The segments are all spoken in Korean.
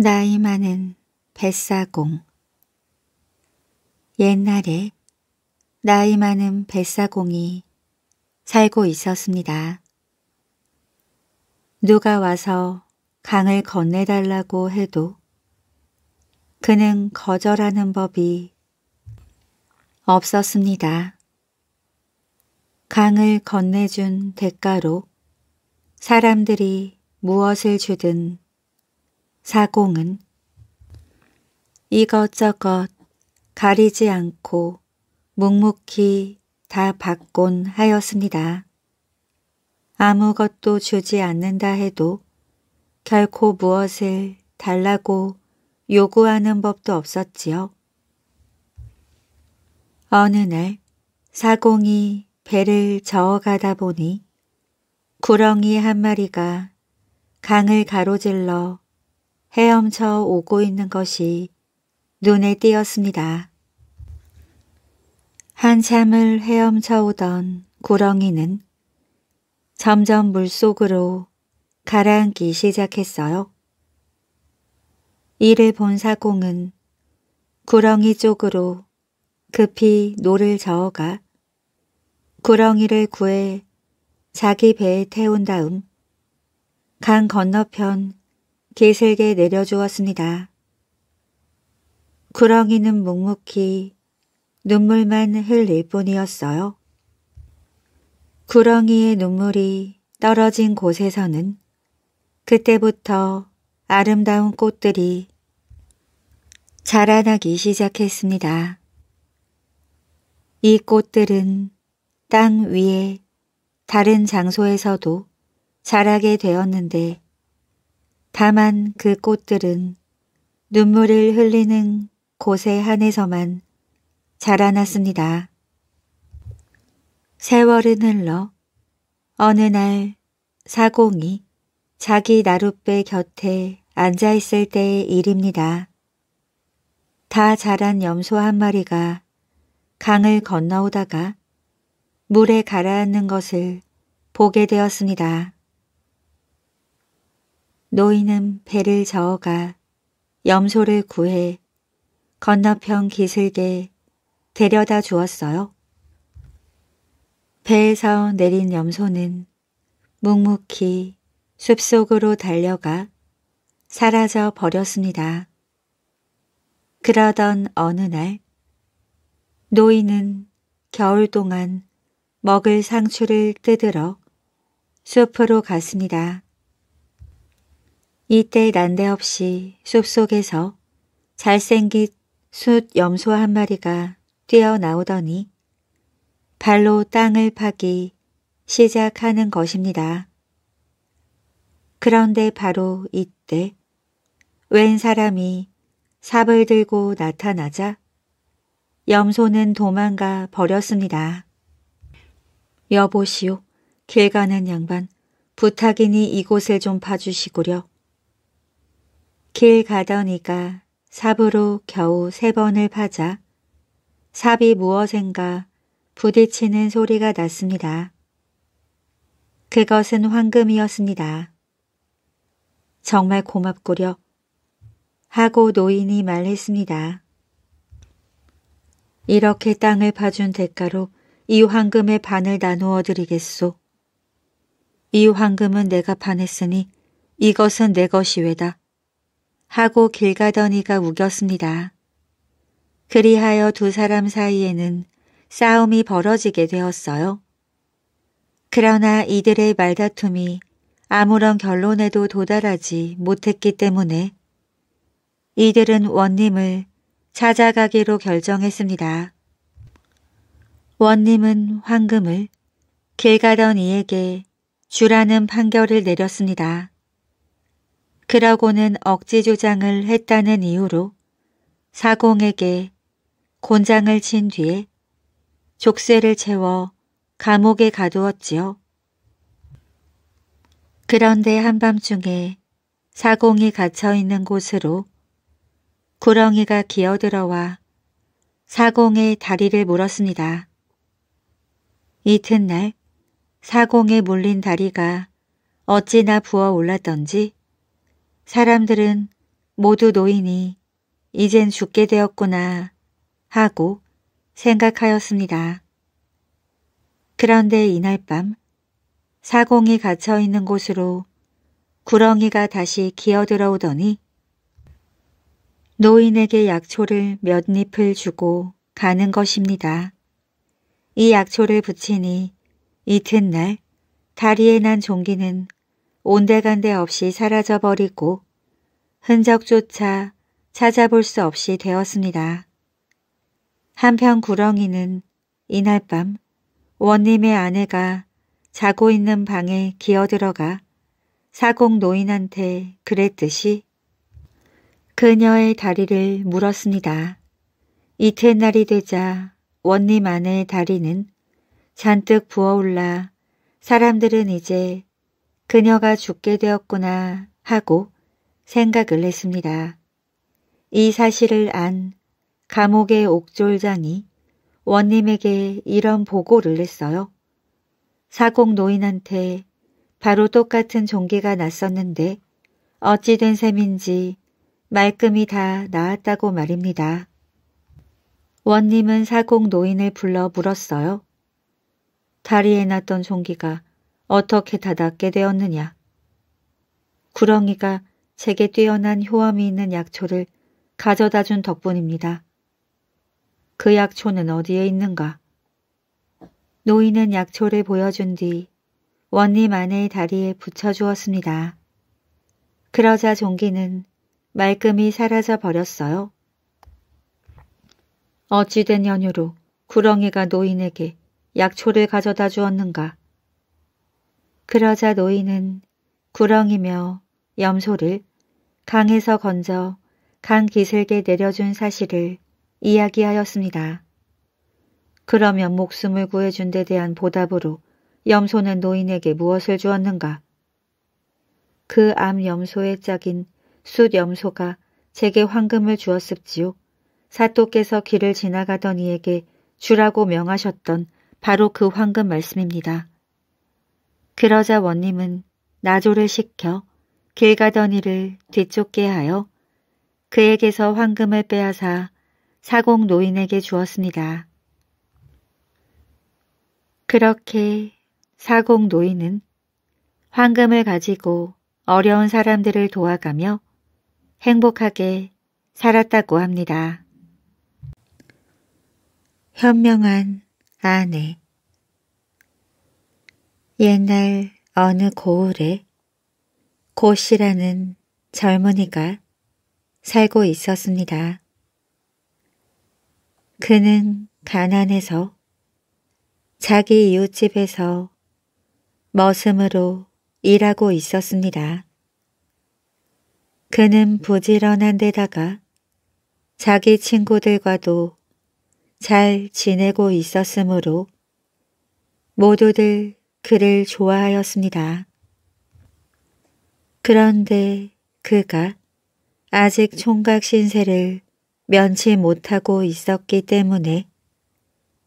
나이 많은 뱃사공 옛날에 나이 많은 뱃사공이 살고 있었습니다. 누가 와서 강을 건네달라고 해도 그는 거절하는 법이 없었습니다. 강을 건네준 대가로 사람들이 무엇을 주든 사공은 이것저것 가리지 않고 묵묵히 다 받곤 하였습니다. 아무것도 주지 않는다 해도 결코 무엇을 달라고 요구하는 법도 없었지요. 어느 날 사공이 배를 저어가다 보니 구렁이 한 마리가 강을 가로질러 헤엄쳐 오고 있는 것이 눈에 띄었습니다. 한참을 헤엄쳐 오던 구렁이는 점점 물속으로 가라앉기 시작했어요. 이를 본 사공은 구렁이 쪽으로 급히 노를 저어가 구렁이를 구해 자기 배에 태운 다음 강 건너편 기슬게 내려주었습니다. 구렁이는 묵묵히 눈물만 흘릴 뿐이었어요. 구렁이의 눈물이 떨어진 곳에서는 그때부터 아름다운 꽃들이 자라나기 시작했습니다. 이 꽃들은 땅 위에 다른 장소에서도 자라게 되었는데 다만 그 꽃들은 눈물을 흘리는 곳에 한해서만 자라났습니다. 세월은 흘러 어느 날 사공이 자기 나룻배 곁에 앉아있을 때의 일입니다. 다 자란 염소 한 마리가 강을 건너오다가 물에 가라앉는 것을 보게 되었습니다. 노인은 배를 저어가 염소를 구해 건너편 기슭에 데려다 주었어요. 배에서 내린 염소는 묵묵히 숲속으로 달려가 사라져 버렸습니다. 그러던 어느 날 노인은 겨울 동안 먹을 상추를 뜯으러 숲으로 갔습니다. 이때 난데없이 숲속에서 잘생긴 숫 염소 한 마리가 뛰어나오더니 발로 땅을 파기 시작하는 것입니다. 그런데 바로 이때 웬 사람이 삽을 들고 나타나자 염소는 도망가 버렸습니다. 여보시오, 길 가는 양반, 부탁이니 이곳을 좀 봐주시구려. 길가더니가 삽으로 겨우 세 번을 파자 삽이 무엇인가 부딪히는 소리가 났습니다. 그것은 황금이었습니다. 정말 고맙구려 하고 노인이 말했습니다. 이렇게 땅을 파준 대가로 이 황금의 반을 나누어 드리겠소. 이 황금은 내가 반했으니 이것은 내 것이외다. 하고 길가더니가 우겼습니다. 그리하여 두 사람 사이에는 싸움이 벌어지게 되었어요. 그러나 이들의 말다툼이 아무런 결론에도 도달하지 못했기 때문에 이들은 원님을 찾아가기로 결정했습니다. 원님은 황금을 길 가던 이에게 주라는 판결을 내렸습니다. 그라고는 억지 조장을 했다는 이유로 사공에게 곤장을 친 뒤에 족쇄를 채워 감옥에 가두었지요. 그런데 한밤중에 사공이 갇혀있는 곳으로 구렁이가 기어들어와 사공의 다리를 물었습니다. 이튿날 사공에 물린 다리가 어찌나 부어올랐던지 사람들은 모두 노인이 이젠 죽게 되었구나 하고 생각하였습니다. 그런데 이날 밤 사공이 갇혀있는 곳으로 구렁이가 다시 기어들어오더니 노인에게 약초를 몇 잎을 주고 가는 것입니다. 이 약초를 붙이니 이튿날 다리에 난 종기는 온데간데 없이 사라져버리고 흔적조차 찾아볼 수 없이 되었습니다. 한편 구렁이는 이날 밤 원님의 아내가 자고 있는 방에 기어들어가 사공 노인한테 그랬듯이 그녀의 다리를 물었습니다. 이튿날이 되자 원님 아내의 다리는 잔뜩 부어올라 사람들은 이제 그녀가 죽게 되었구나 하고 생각을 했습니다. 이 사실을 안 감옥의 옥졸장이 원님에게 이런 보고를 했어요. 사공 노인한테 바로 똑같은 종기가 났었는데 어찌된 셈인지 말끔히 다 나았다고 말입니다. 원님은 사공 노인을 불러 물었어요. 다리에 났던 종기가 어떻게 닫았게 되었느냐. 구렁이가 제게 뛰어난 효험이 있는 약초를 가져다 준 덕분입니다. 그 약초는 어디에 있는가? 노인은 약초를 보여준 뒤 원님 아내의 다리에 붙여주었습니다. 그러자 종기는 말끔히 사라져 버렸어요. 어찌된 연유로 구렁이가 노인에게 약초를 가져다 주었는가? 그러자 노인은 구렁이며 염소를 강에서 건져 강 기슭에 내려준 사실을 이야기하였습니다. 그러면 목숨을 구해준 데 대한 보답으로 염소는 노인에게 무엇을 주었는가? 그 암 염소의 짝인 숫 염소가 제게 황금을 주었습지요. 사또께서 길을 지나가던 이에게 주라고 명하셨던 바로 그 황금 말씀입니다. 그러자 원님은 나조를 시켜 길 가던 이를 뒤쫓게 하여 그에게서 황금을 빼앗아 사공 노인에게 주었습니다. 그렇게 사공 노인은 황금을 가지고 어려운 사람들을 도와가며 행복하게 살았다고 합니다. 현명한 아내 옛날 어느 고을에 고씨라는 젊은이가 살고 있었습니다. 그는 가난해서 자기 이웃집에서 머슴으로 일하고 있었습니다. 그는 부지런한 데다가 자기 친구들과도 잘 지내고 있었으므로 모두들 그를 좋아하였습니다. 그런데 그가 아직 총각 신세를 면치 못하고 있었기 때문에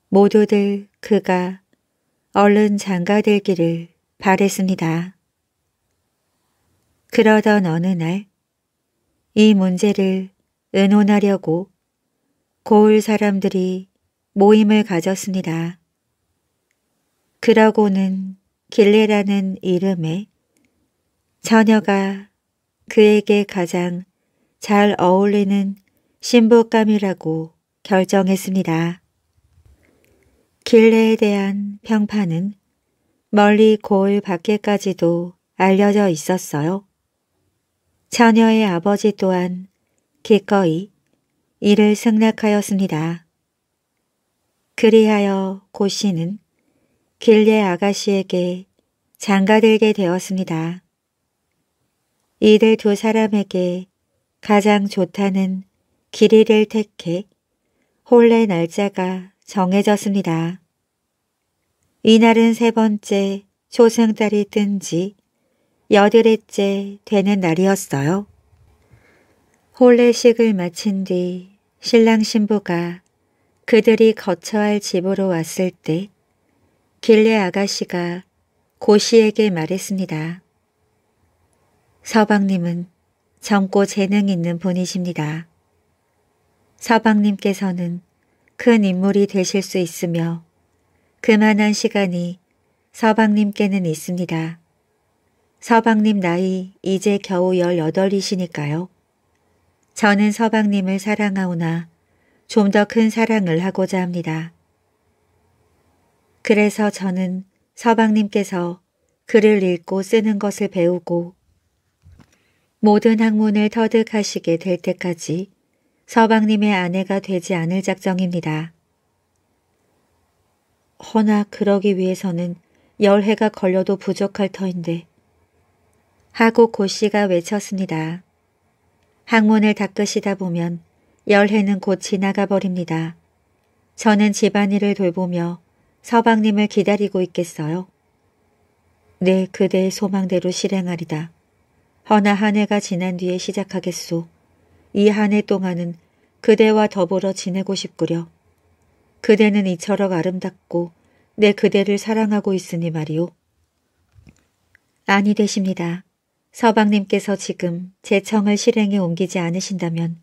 모두들 그가 얼른 장가들기를 바랬습니다. 그러던 어느 날 이 문제를 의논하려고 고을 사람들이 모임을 가졌습니다. 그러고는 길레라는 이름에 처녀가 그에게 가장 잘 어울리는 신부감이라고 결정했습니다. 길레에 대한 평판은 멀리 고을 밖에까지도 알려져 있었어요. 처녀의 아버지 또한 기꺼이 이를 승낙하였습니다. 그리하여 고씨는 길레 아가씨에게 장가들게 되었습니다. 이들 두 사람에게 가장 좋다는 길이를 택해 홀례 날짜가 정해졌습니다. 이날은 세 번째 초승달이 뜬 지 여드레째 되는 날이었어요. 홀레식을 마친 뒤 신랑 신부가 그들이 거처할 집으로 왔을 때 길레 아가씨가 고씨에게 말했습니다. 서방님은 젊고 재능 있는 분이십니다. 서방님께서는 큰 인물이 되실 수 있으며 그만한 시간이 서방님께는 있습니다. 서방님 나이 이제 겨우 18이시니까요. 저는 서방님을 사랑하오나 좀 더 큰 사랑을 하고자 합니다. 그래서 저는 서방님께서 글을 읽고 쓰는 것을 배우고 모든 학문을 터득하시게 될 때까지 서방님의 아내가 되지 않을 작정입니다. 허나 그러기 위해서는 열 해가 걸려도 부족할 터인데 하고 고씨가 외쳤습니다. 학문을 닦으시다 보면 열해는 곧 지나가 버립니다. 저는 집안일을 돌보며 서방님을 기다리고 있겠어요? 네, 그대의 소망대로 실행하리다. 허나 한 해가 지난 뒤에 시작하겠소. 이 한 해 동안은 그대와 더불어 지내고 싶구려. 그대는 이처럼 아름답고 내 그대를 사랑하고 있으니 말이오. 아니 되십니다. 서방님께서 지금 제 청을 실행에 옮기지 않으신다면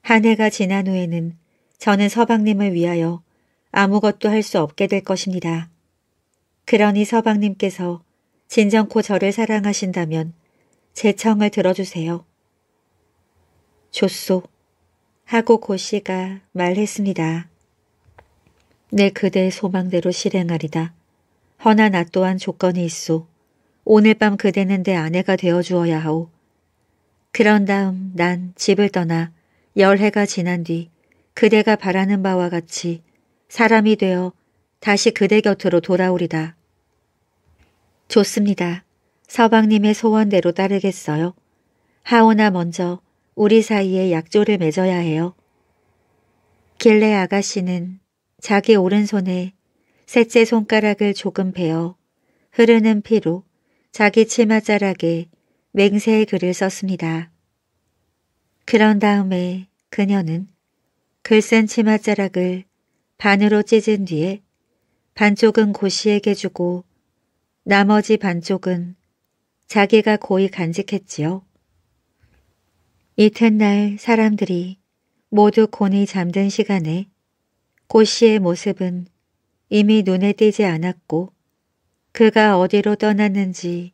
한 해가 지난 후에는 저는 서방님을 위하여 아무것도 할 수 없게 될 것입니다. 그러니 서방님께서 진정코 저를 사랑하신다면 제 청을 들어주세요. 좋소. 하고 고씨가 말했습니다. 내 그대의 소망대로 실행하리다. 허나 나 또한 조건이 있소. 오늘 밤 그대는 내 아내가 되어 주어야 하오. 그런 다음 난 집을 떠나 열해가 지난 뒤 그대가 바라는 바와 같이 사람이 되어 다시 그대 곁으로 돌아오리다. 좋습니다. 서방님의 소원대로 따르겠어요. 하오나 먼저 우리 사이에 약조를 맺어야 해요. 길레 아가씨는 자기 오른손에 셋째 손가락을 조금 베어 흐르는 피로 자기 치마자락에 맹세의 글을 썼습니다. 그런 다음에 그녀는 글쓴 치마자락을 반으로 찢은 뒤에 반쪽은 고씨에게 주고 나머지 반쪽은 자기가 고이 간직했지요. 이튿날 사람들이 모두 곤이 잠든 시간에 고씨의 모습은 이미 눈에 띄지 않았고 그가 어디로 떠났는지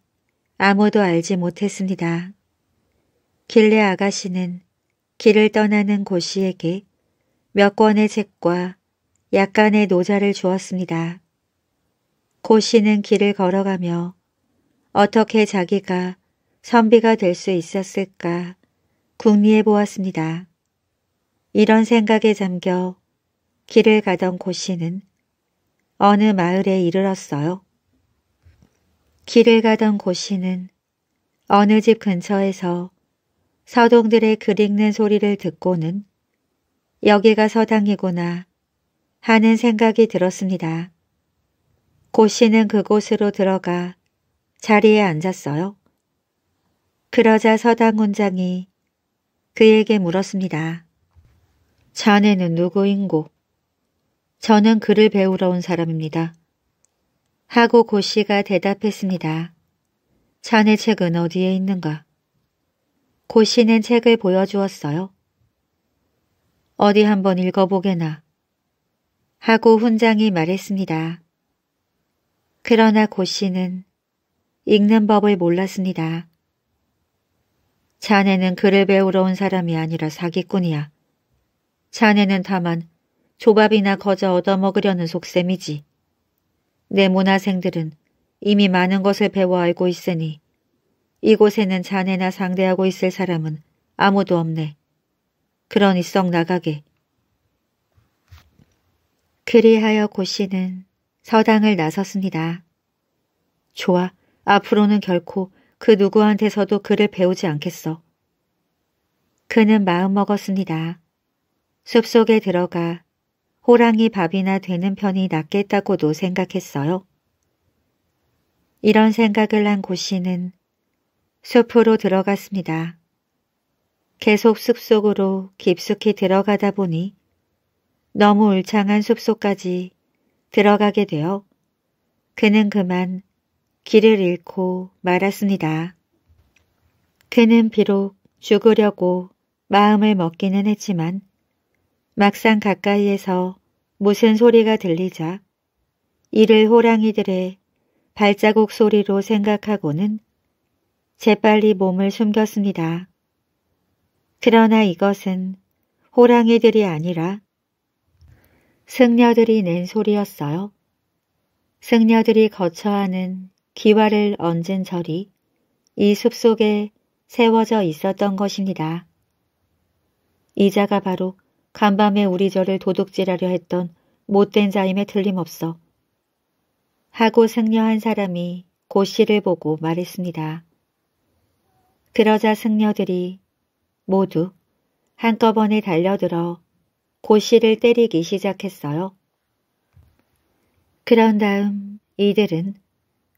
아무도 알지 못했습니다. 길래 아가씨는 길을 떠나는 고씨에게 몇 권의 책과 약간의 노자를 주었습니다. 고씨는 길을 걸어가며 어떻게 자기가 선비가 될 수 있었을까 궁리해 보았습니다. 이런 생각에 잠겨 길을 가던 고씨는 어느 마을에 이르렀어요. 길을 가던 고씨는 어느 집 근처에서 서동들의 글 읽는 소리를 듣고는 여기가 서당이구나 하는 생각이 들었습니다. 고 씨는 그곳으로 들어가 자리에 앉았어요. 그러자 서당 원장이 그에게 물었습니다. 자네는 누구인고? 저는 글을 배우러 온 사람입니다. 하고 고 씨가 대답했습니다. 자네 책은 어디에 있는가? 고 씨는 책을 보여주었어요. 어디 한번 읽어보게나. 하고 훈장이 말했습니다. 그러나 고 씨는 읽는 법을 몰랐습니다. 자네는 글을 배우러 온 사람이 아니라 사기꾼이야. 자네는 다만 조밥이나 거저 얻어먹으려는 속셈이지. 내 문화생들은 이미 많은 것을 배워 알고 있으니 이곳에는 자네나 상대하고 있을 사람은 아무도 없네. 그러니 썩 나가게. 그리하여 고 씨는 서당을 나섰습니다. 좋아, 앞으로는 결코 그 누구한테서도 글을 배우지 않겠어. 그는 마음먹었습니다. 숲속에 들어가 호랑이 밥이나 되는 편이 낫겠다고도 생각했어요. 이런 생각을 한 고씨는 숲으로 들어갔습니다. 계속 숲속으로 깊숙이 들어가다 보니 너무 울창한 숲속까지 들어가게 되어 그는 그만 길을 잃고 말았습니다. 그는 비록 죽으려고 마음을 먹기는 했지만 막상 가까이에서 무슨 소리가 들리자 이를 호랑이들의 발자국 소리로 생각하고는 재빨리 몸을 숨겼습니다. 그러나 이것은 호랑이들이 아니라 승려들이 낸 소리였어요. 승려들이 거처하는 기와를 얹은 절이 이 숲속에 세워져 있었던 것입니다. 이자가 바로 간밤에 우리 절을 도둑질하려 했던 못된 자임에 틀림없어 하고 승려한 사람이 고씨를 보고 말했습니다. 그러자 승려들이 모두 한꺼번에 달려들어 고 씨를 때리기 시작했어요. 그런 다음 이들은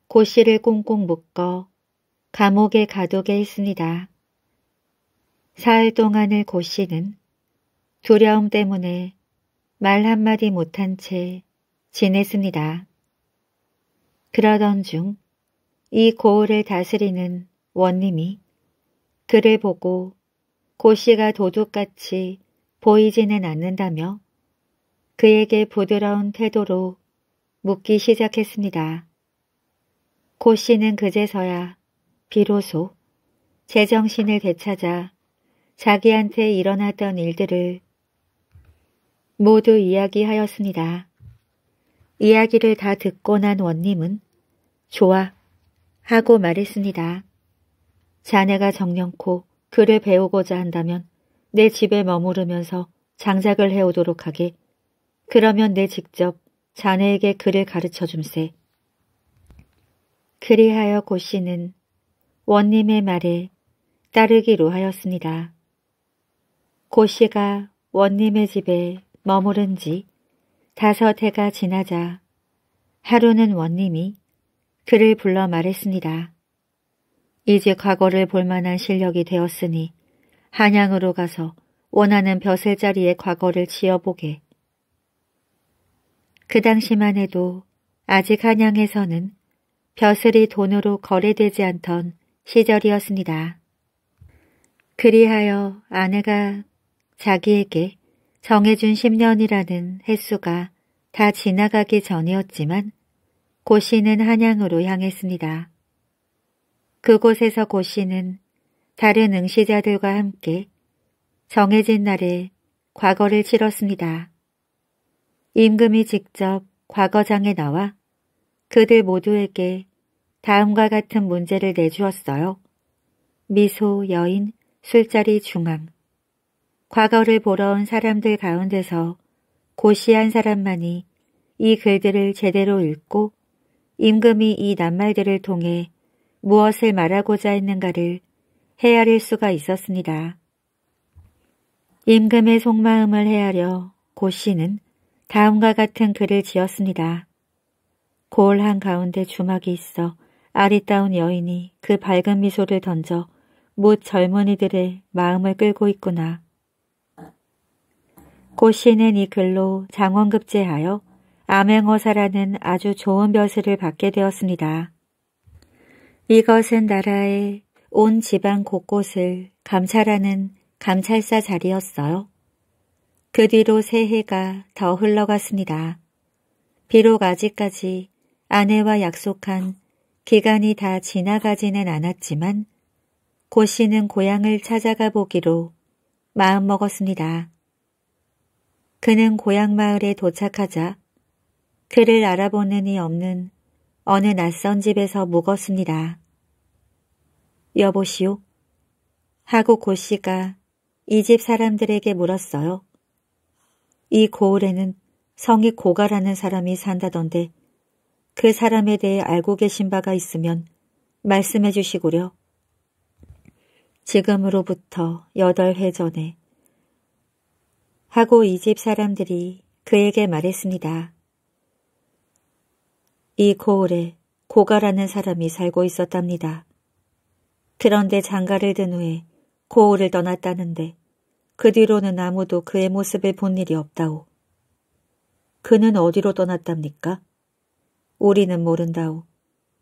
고 씨를 꽁꽁 묶어 감옥에 가두게 했습니다. 사흘 동안을 고 씨는 두려움 때문에 말 한마디 못한 채 지냈습니다. 그러던 중 이 고을을 다스리는 원님이 그를 보고 고 씨가 도둑같이 보이지는 않는다며 그에게 부드러운 태도로 묻기 시작했습니다. 고 씨는 그제서야 비로소 제정신을 되찾아 자기한테 일어났던 일들을 모두 이야기하였습니다. 이야기를 다 듣고 난 원님은 좋아 하고 말했습니다. 자네가 정령코 그를 배우고자 한다면 내 집에 머무르면서 장작을 해오도록 하게. 그러면 내 직접 자네에게 글을 가르쳐 줌세. 그리하여 고씨는 원님의 말에 따르기로 하였습니다. 고씨가 원님의 집에 머무른 지 다섯 해가 지나자 하루는 원님이 그를 불러 말했습니다. 이제 과거를 볼만한 실력이 되었으니 한양으로 가서 원하는 벼슬 자리의 과거를 지어보게. 그 당시만 해도 아직 한양에서는 벼슬이 돈으로 거래되지 않던 시절이었습니다. 그리하여 아내가 자기에게 정해준 10년이라는 횟수가 다 지나가기 전이었지만 고씨는 한양으로 향했습니다. 그곳에서 고씨는 다른 응시자들과 함께 정해진 날에 과거를 치렀습니다. 임금이 직접 과거장에 나와 그들 모두에게 다음과 같은 문제를 내주었어요. 미소, 여인, 술자리 중앙. 과거를 보러 온 사람들 가운데서 고시한 사람만이 이 글들을 제대로 읽고 임금이 이 낱말들을 통해 무엇을 말하고자 했는가를 헤아릴 수가 있었습니다. 임금의 속마음을 헤아려 고 씨는 다음과 같은 글을 지었습니다. 골 한가운데 주막이 있어 아리따운 여인이 그 밝은 미소를 던져 못 젊은이들의 마음을 끌고 있구나. 고 씨는 이 글로 장원급제하여 암행어사라는 아주 좋은 벼슬을 받게 되었습니다. 이것은 나라의 온 지방 곳곳을 감찰하는 감찰사 자리였어요. 그 뒤로 새해가 더 흘러갔습니다. 비록 아직까지 아내와 약속한 기간이 다 지나가지는 않았지만 고 씨는 고향을 찾아가 보기로 마음먹었습니다. 그는 고향 마을에 도착하자 그를 알아보는 이 없는 어느 낯선 집에서 묵었습니다. 여보시오. 하고 고 씨가 이 집 사람들에게 물었어요. 이 고을에는 성이 고가라는 사람이 산다던데 그 사람에 대해 알고 계신 바가 있으면 말씀해 주시구려. 지금으로부터 여덟 해 전에 하고 이 집 사람들이 그에게 말했습니다. 이 고을에 고가라는 사람이 살고 있었답니다. 그런데 장가를 든 후에 고을을 떠났다는데 그 뒤로는 아무도 그의 모습을 본 일이 없다오. 그는 어디로 떠났답니까? 우리는 모른다오.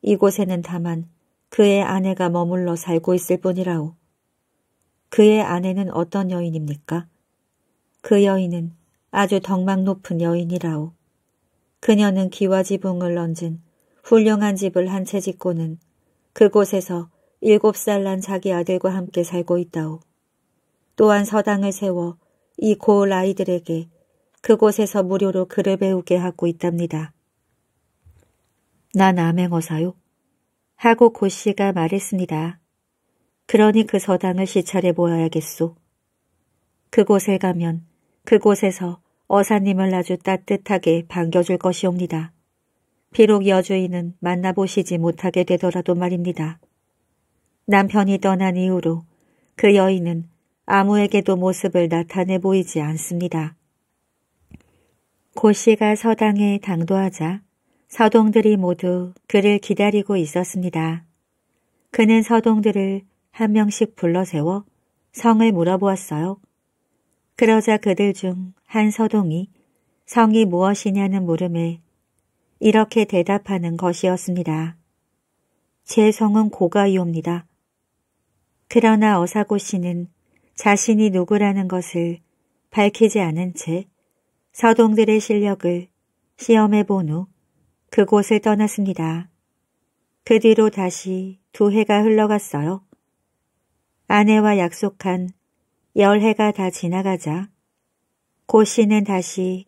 이곳에는 다만 그의 아내가 머물러 살고 있을 뿐이라오. 그의 아내는 어떤 여인입니까? 그 여인은 아주 덕망 높은 여인이라오. 그녀는 기와 지붕을 얹은 훌륭한 집을 한 채 짓고는 그곳에서 일곱 살 난 자기 아들과 함께 살고 있다오. 또한 서당을 세워 이 고을 아이들에게 그곳에서 무료로 글을 배우게 하고 있답니다. 난 암행어사요? 하고 고 씨가 말했습니다. 그러니 그 서당을 시찰해 보아야겠소. 그곳에 가면 그곳에서 어사님을 아주 따뜻하게 반겨줄 것이옵니다. 비록 여주인은 만나보시지 못하게 되더라도 말입니다. 남편이 떠난 이후로 그 여인은 아무에게도 모습을 나타내 보이지 않습니다. 고 씨가 서당에 당도하자 서동들이 모두 그를 기다리고 있었습니다. 그는 서동들을 한 명씩 불러세워 성을 물어보았어요. 그러자 그들 중 한 서동이 성이 무엇이냐는 물음에 이렇게 대답하는 것이었습니다. 제 성은 고가이옵니다. 그러나 어사고 씨는 자신이 누구라는 것을 밝히지 않은 채 서동들의 실력을 시험해 본 후 그곳을 떠났습니다. 그 뒤로 다시 두 해가 흘러갔어요. 아내와 약속한 열 해가 다 지나가자 고 씨는 다시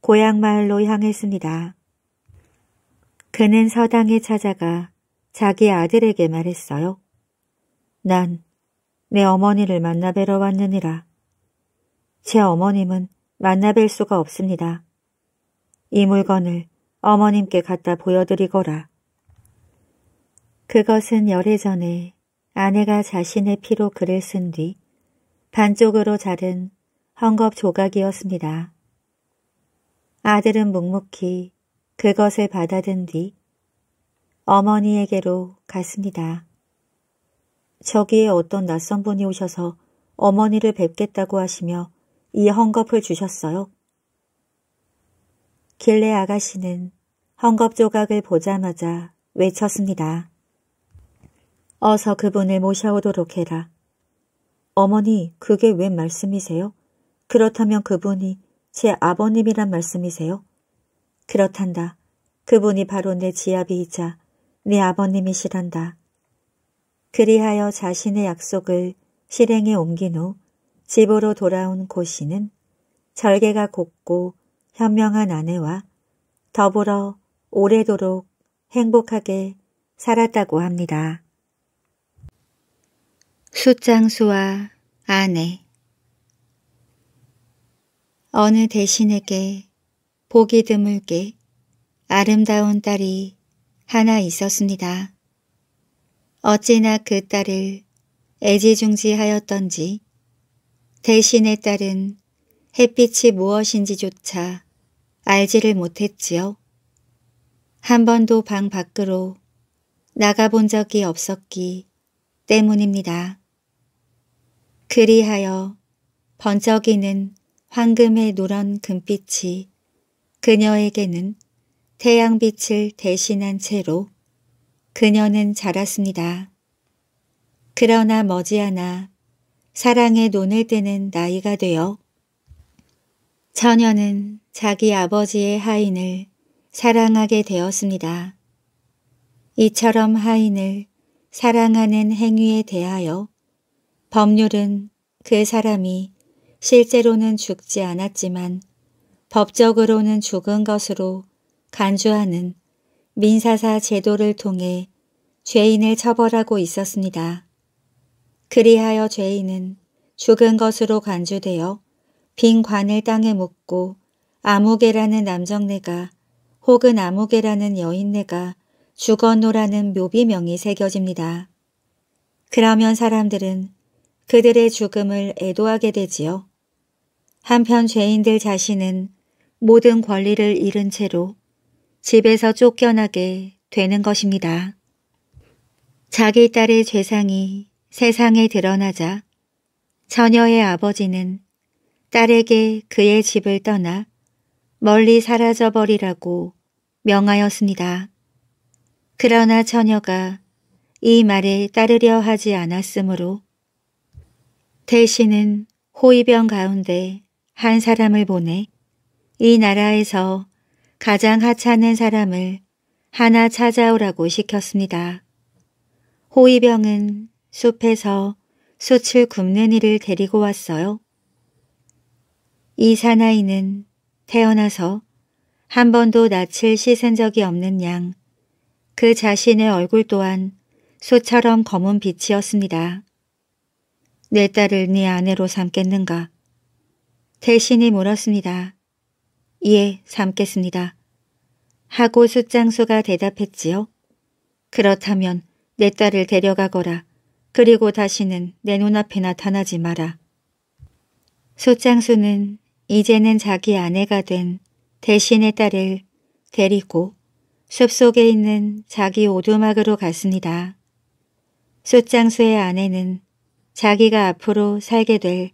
고향 마을로 향했습니다. 그는 서당에 찾아가 자기 아들에게 말했어요. 난내 어머니를 만나 뵈러 왔느니라. 제 어머님은 만나 뵐 수가 없습니다. 이 물건을 어머님께 갖다 보여드리거라. 그것은 열흘 전에 아내가 자신의 피로 글을 쓴 뒤 반쪽으로 자른 헝겊 조각이었습니다. 아들은 묵묵히 그것을 받아든 뒤 어머니에게로 갔습니다. 저기에 어떤 낯선 분이 오셔서 어머니를 뵙겠다고 하시며 이 헝겊을 주셨어요. 길레 아가씨는 헝겊 조각을 보자마자 외쳤습니다. 어서 그분을 모셔오도록 해라. 어머니, 그게 웬 말씀이세요? 그렇다면 그분이 제 아버님이란 말씀이세요? 그렇단다. 그분이 바로 내지압이자내 아버님이시란다. 그리하여 자신의 약속을 실행에 옮긴 후 집으로 돌아온 고씨는 절개가 곱고 현명한 아내와 더불어 오래도록 행복하게 살았다고 합니다. 숫장수와 아내 어느 대신에게 보기 드물게 아름다운 딸이 하나 있었습니다. 어찌나 그 딸을 애지중지하였던지 대신의 딸은 햇빛이 무엇인지조차 알지를 못했지요. 한 번도 방 밖으로 나가본 적이 없었기 때문입니다. 그리하여 번쩍이는 황금의 노란 금빛이 그녀에게는 태양빛을 대신한 채로 그녀는 자랐습니다. 그러나 머지않아 사랑에 논을 때는 나이가 되어 처녀는 자기 아버지의 하인을 사랑하게 되었습니다. 이처럼 하인을 사랑하는 행위에 대하여 법률은 그 사람이 실제로는 죽지 않았지만 법적으로는 죽은 것으로 간주하는 민사사 제도를 통해 죄인을 처벌하고 있었습니다. 그리하여 죄인은 죽은 것으로 간주되어 빈 관을 땅에 묻고 아무개라는 남정네가 혹은 아무개라는 여인네가 죽었노라는 묘비명이 새겨집니다. 그러면 사람들은 그들의 죽음을 애도하게 되지요. 한편 죄인들 자신은 모든 권리를 잃은 채로 집에서 쫓겨나게 되는 것입니다. 자기 딸의 죄상이 세상에 드러나자 처녀의 아버지는 딸에게 그의 집을 떠나 멀리 사라져버리라고 명하였습니다. 그러나 처녀가 이 말에 따르려 하지 않았으므로 대신은 호위병 가운데 한 사람을 보내 이 나라에서 가장 하찮은 사람을 하나 찾아오라고 시켰습니다. 호위병은 숲에서 숯을 굽는 이를 데리고 왔어요. 이 사나이는 태어나서 한 번도 낯을 씻은 적이 없는 양, 그 자신의 얼굴 또한 숯처럼 검은 빛이었습니다. 내 딸을 네 아내로 삼겠는가? 대신이 물었습니다. 예, 삼겠습니다. 하고 숫장수가 대답했지요. 그렇다면 내 딸을 데려가거라. 그리고 다시는 내 눈앞에 나타나지 마라. 숫장수는 이제는 자기 아내가 된 대신의 딸을 데리고 숲속에 있는 자기 오두막으로 갔습니다. 숫장수의 아내는 자기가 앞으로 살게 될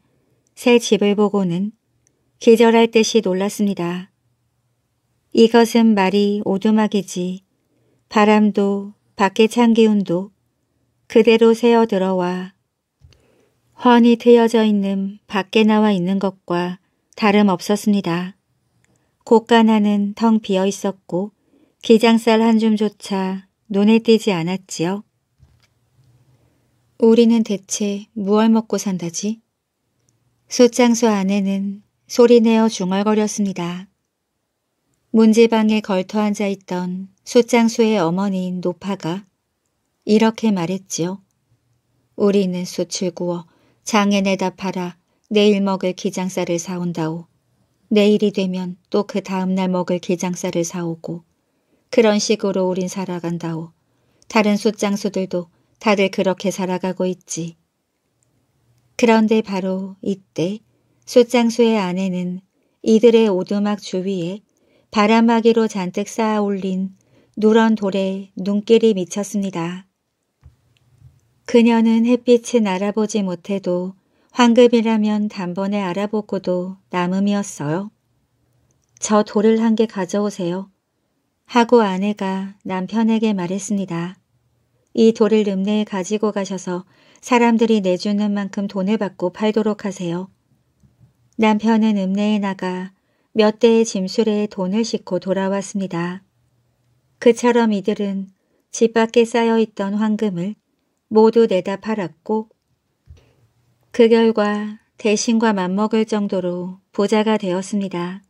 새 집을 보고는 기절할 듯이 놀랐습니다. 이것은 말이 오두막이지 바람도 밖의 찬 기운도 그대로 새어 들어와 훤히 트여져 있는 밖에 나와 있는 것과 다름없었습니다. 곳간 하는 텅 비어 있었고 기장살 한 줌조차 눈에 띄지 않았지요. 우리는 대체 무얼 먹고 산다지? 솥장소 안에는 소리내어 중얼거렸습니다. 문제방에 걸터앉아 있던 소장수의 어머니인 노파가 이렇게 말했지요. 우리는 숯을 구워 장에 내다 팔아 내일 먹을 기장살을 사온다오. 내일이 되면 또 그 다음날 먹을 기장살을 사오고 그런 식으로 우린 살아간다오. 다른 숫장수들도 다들 그렇게 살아가고 있지. 그런데 바로 이때 숫장수의 아내는 이들의 오두막 주위에 바람막이로 잔뜩 쌓아 올린 누런 돌에 눈길이 미쳤습니다. 그녀는 햇빛은 알아보지 못해도 황금이라면 단번에 알아보고도 남음이었어요. 저 돌을 한 개 가져오세요. 하고 아내가 남편에게 말했습니다. 이 돌을 읍내에 가지고 가셔서 사람들이 내주는 만큼 돈을 받고 팔도록 하세요. 남편은 읍내에 나가 몇 대의 짐술에 돈을 싣고 돌아왔습니다. 그처럼 이들은 집 밖에 쌓여있던 황금을 모두 내다 팔았고 그 결과 대신과 맞먹을 정도로 부자가 되었습니다.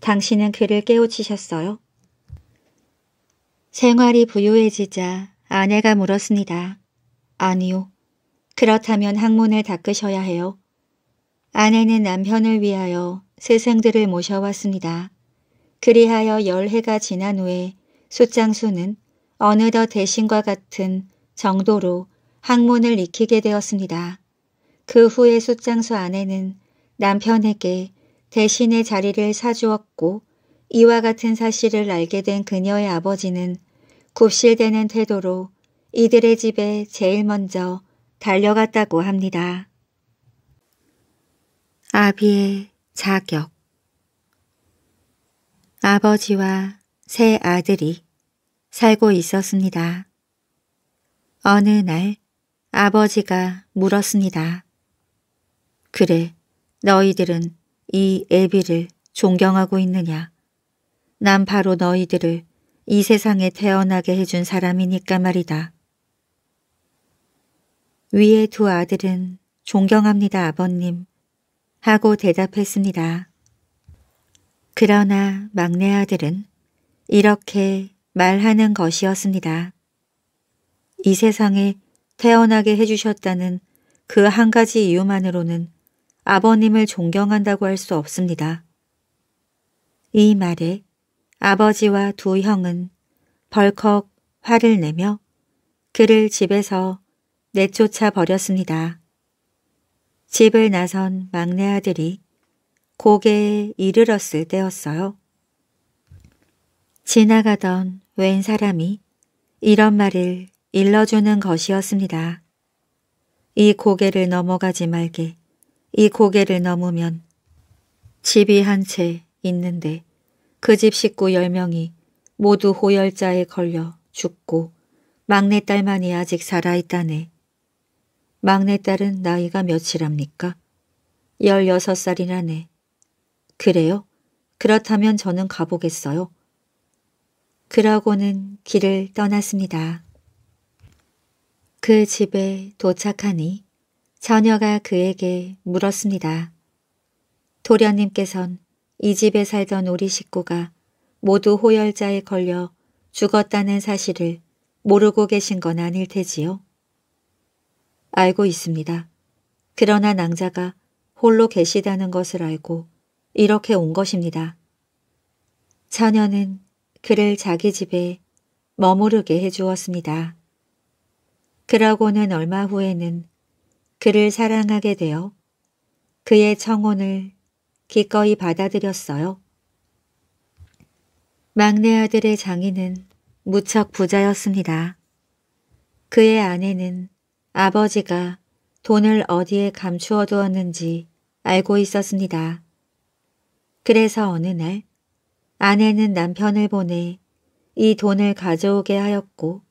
당신은 그를 깨우치셨어요? 생활이 부유해지자 아내가 물었습니다. 아니요. 그렇다면 학문을 닦으셔야 해요. 아내는 남편을 위하여 세상들을 모셔왔습니다. 그리하여 열해가 지난 후에 숫장수는 어느덧 대신과 같은 정도로 학문을 익히게 되었습니다. 그 후에 숫장수 아내는 남편에게 대신의 자리를 사주었고 이와 같은 사실을 알게 된 그녀의 아버지는 굽실대는 태도로 이들의 집에 제일 먼저 달려갔다고 합니다. 아비의 자격 아버지와 세 아들이 살고 있었습니다. 어느 날 아버지가 물었습니다. 그래, 너희들은 이 애비를 존경하고 있느냐? 난 바로 너희들을 이 세상에 태어나게 해준 사람이니까 말이다. 위의 두 아들은 존경합니다, 아버님. 하고 대답했습니다. 그러나 막내 아들은 이렇게 말하는 것이었습니다. 이 세상에 태어나게 해주셨다는 그 한 가지 이유만으로는 아버님을 존경한다고 할 수 없습니다. 이 말에 아버지와 두 형은 벌컥 화를 내며 그를 집에서 내쫓아 버렸습니다. 집을 나선 막내 아들이 고개에 이르렀을 때였어요. 지나가던 웬 사람이 이런 말을 일러주는 것이었습니다. 이 고개를 넘어가지 말게. 이 고개를 넘으면 집이 한 채 있는데 그 집 식구 10명이 모두 호열자에 걸려 죽고 막내딸만이 아직 살아있다네. 막내딸은 나이가 몇이랍니까? 16살이라네. 그래요? 그렇다면 저는 가보겠어요. 그러고는 길을 떠났습니다. 그 집에 도착하니 처녀가 그에게 물었습니다. 도련님께선 이 집에 살던 우리 식구가 모두 호열자에 걸려 죽었다는 사실을 모르고 계신 건 아닐 테지요? 알고 있습니다. 그러나 낭자가 홀로 계시다는 것을 알고 이렇게 온 것입니다. 처녀는 그를 자기 집에 머무르게 해주었습니다. 그러고는 얼마 후에는 그를 사랑하게 되어 그의 청혼을 기꺼이 받아들였어요. 막내 아들의 장인은 무척 부자였습니다. 그의 아내는 아버지가 돈을 어디에 감추어 두었는지 알고 있었습니다. 그래서 어느 날 아내는 남편을 보내 이 돈을 가져오게 하였고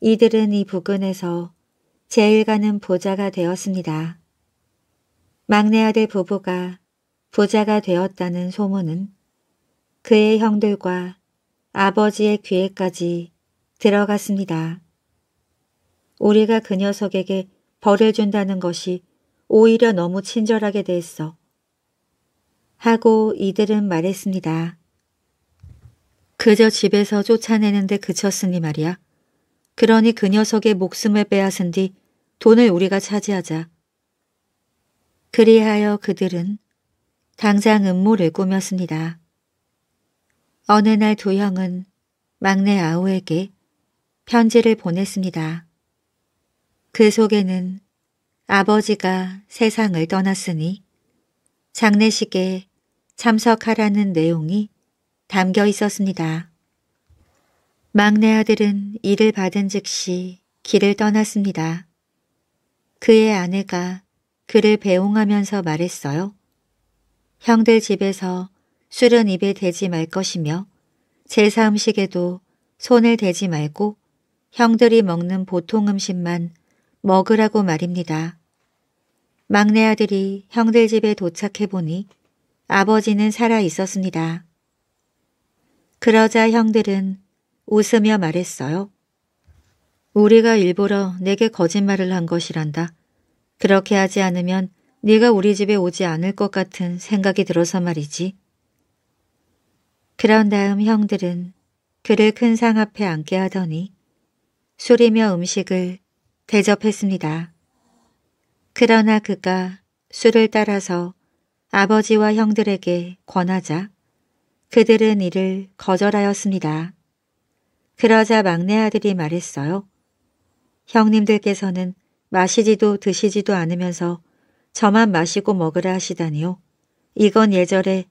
이들은 이 부근에서 제일 가는 부자가 되었습니다. 막내 아들 부부가 부자가 되었다는 소문은 그의 형들과 아버지의 귀에까지 들어갔습니다. 우리가 그 녀석에게 벌을준다는 것이 오히려 너무 친절하게 됐어 하고 이들은 말했습니다. 그저 집에서 쫓아내는데 그쳤으니 말이야. 그러니 그 녀석의 목숨을 빼앗은 뒤 돈을 우리가 차지하자. 그리하여 그들은 당장 음모를 꾸몄습니다. 어느 날 두 형은 막내 아우에게 편지를 보냈습니다. 그 속에는 아버지가 세상을 떠났으니 장례식에 참석하라는 내용이 담겨 있었습니다. 막내 아들은 일을 받은 즉시 길을 떠났습니다. 그의 아내가 그를 배웅하면서 말했어요. 형들 집에서 술은 입에 대지 말 것이며 제사 음식에도 손을 대지 말고 형들이 먹는 보통 음식만 먹으라고 말입니다. 막내 아들이 형들 집에 도착해 보니 아버지는 살아 있었습니다. 그러자 형들은 웃으며 말했어요. 우리가 일부러 내게 거짓말을 한 것이란다. 그렇게 하지 않으면 네가 우리 집에 오지 않을 것 같은 생각이 들어서 말이지. 그런 다음 형들은 그를 큰 상 앞에 앉게 하더니 술이며 음식을 대접했습니다. 그러나 그가 술을 따라서 아버지와 형들에게 권하자 그들은 이를 거절하였습니다. 그러자 막내 아들이 말했어요. 형님들께서는 마시지도 드시지도 않으면서 저만 마시고 먹으라 하시다니요. 이건 예절에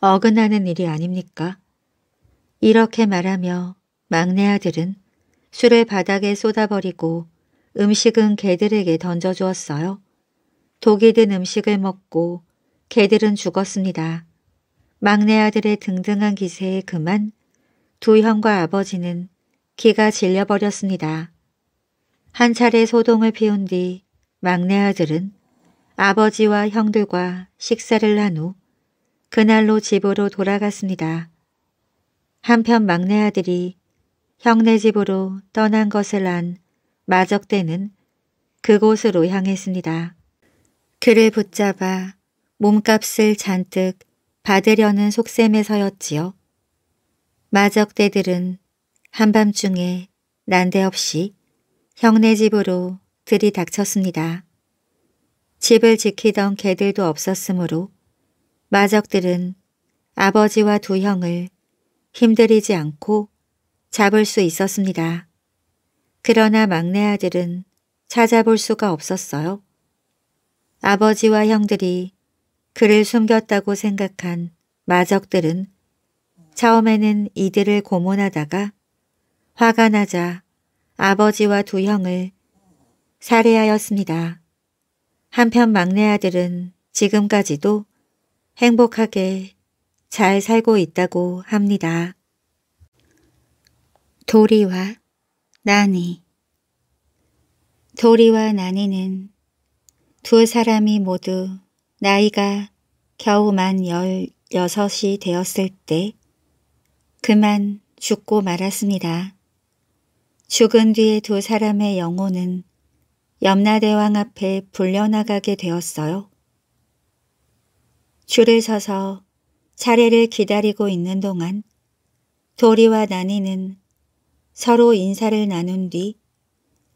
어긋나는 일이 아닙니까? 이렇게 말하며 막내 아들은 술을 바닥에 쏟아버리고 음식은 개들에게 던져주었어요. 독이 든 음식을 먹고 개들은 죽었습니다. 막내 아들의 등등한 기세에 그만 두 형과 아버지는 기가 질려버렸습니다. 한 차례 소동을 피운 뒤 막내 아들은 아버지와 형들과 식사를 한 후 그날로 집으로 돌아갔습니다. 한편 막내 아들이 형네 집으로 떠난 것을 안 마적대는 그곳으로 향했습니다. 그를 붙잡아 몸값을 잔뜩 받으려는 속셈에서였지요. 마적대들은 한밤중에 난데없이 형네 집으로 들이닥쳤습니다. 집을 지키던 개들도 없었으므로 마적들은 아버지와 두 형을 힘들이지 않고 잡을 수 있었습니다. 그러나 막내 아들은 찾아볼 수가 없었어요. 아버지와 형들이 그를 숨겼다고 생각한 마적들은 처음에는 이들을 고문하다가 화가 나자 아버지와 두 형을 살해하였습니다. 한편 막내 아들은 지금까지도 행복하게 잘 살고 있다고 합니다. 도리와 나니 도리와 나니는 두 사람이 모두 나이가 겨우 만 16이 되었을 때 그만 죽고 말았습니다. 죽은 뒤에 두 사람의 영혼은 염라대왕 앞에 불려나가게 되었어요. 줄을 서서 차례를 기다리고 있는 동안 도리와 나니는 서로 인사를 나눈 뒤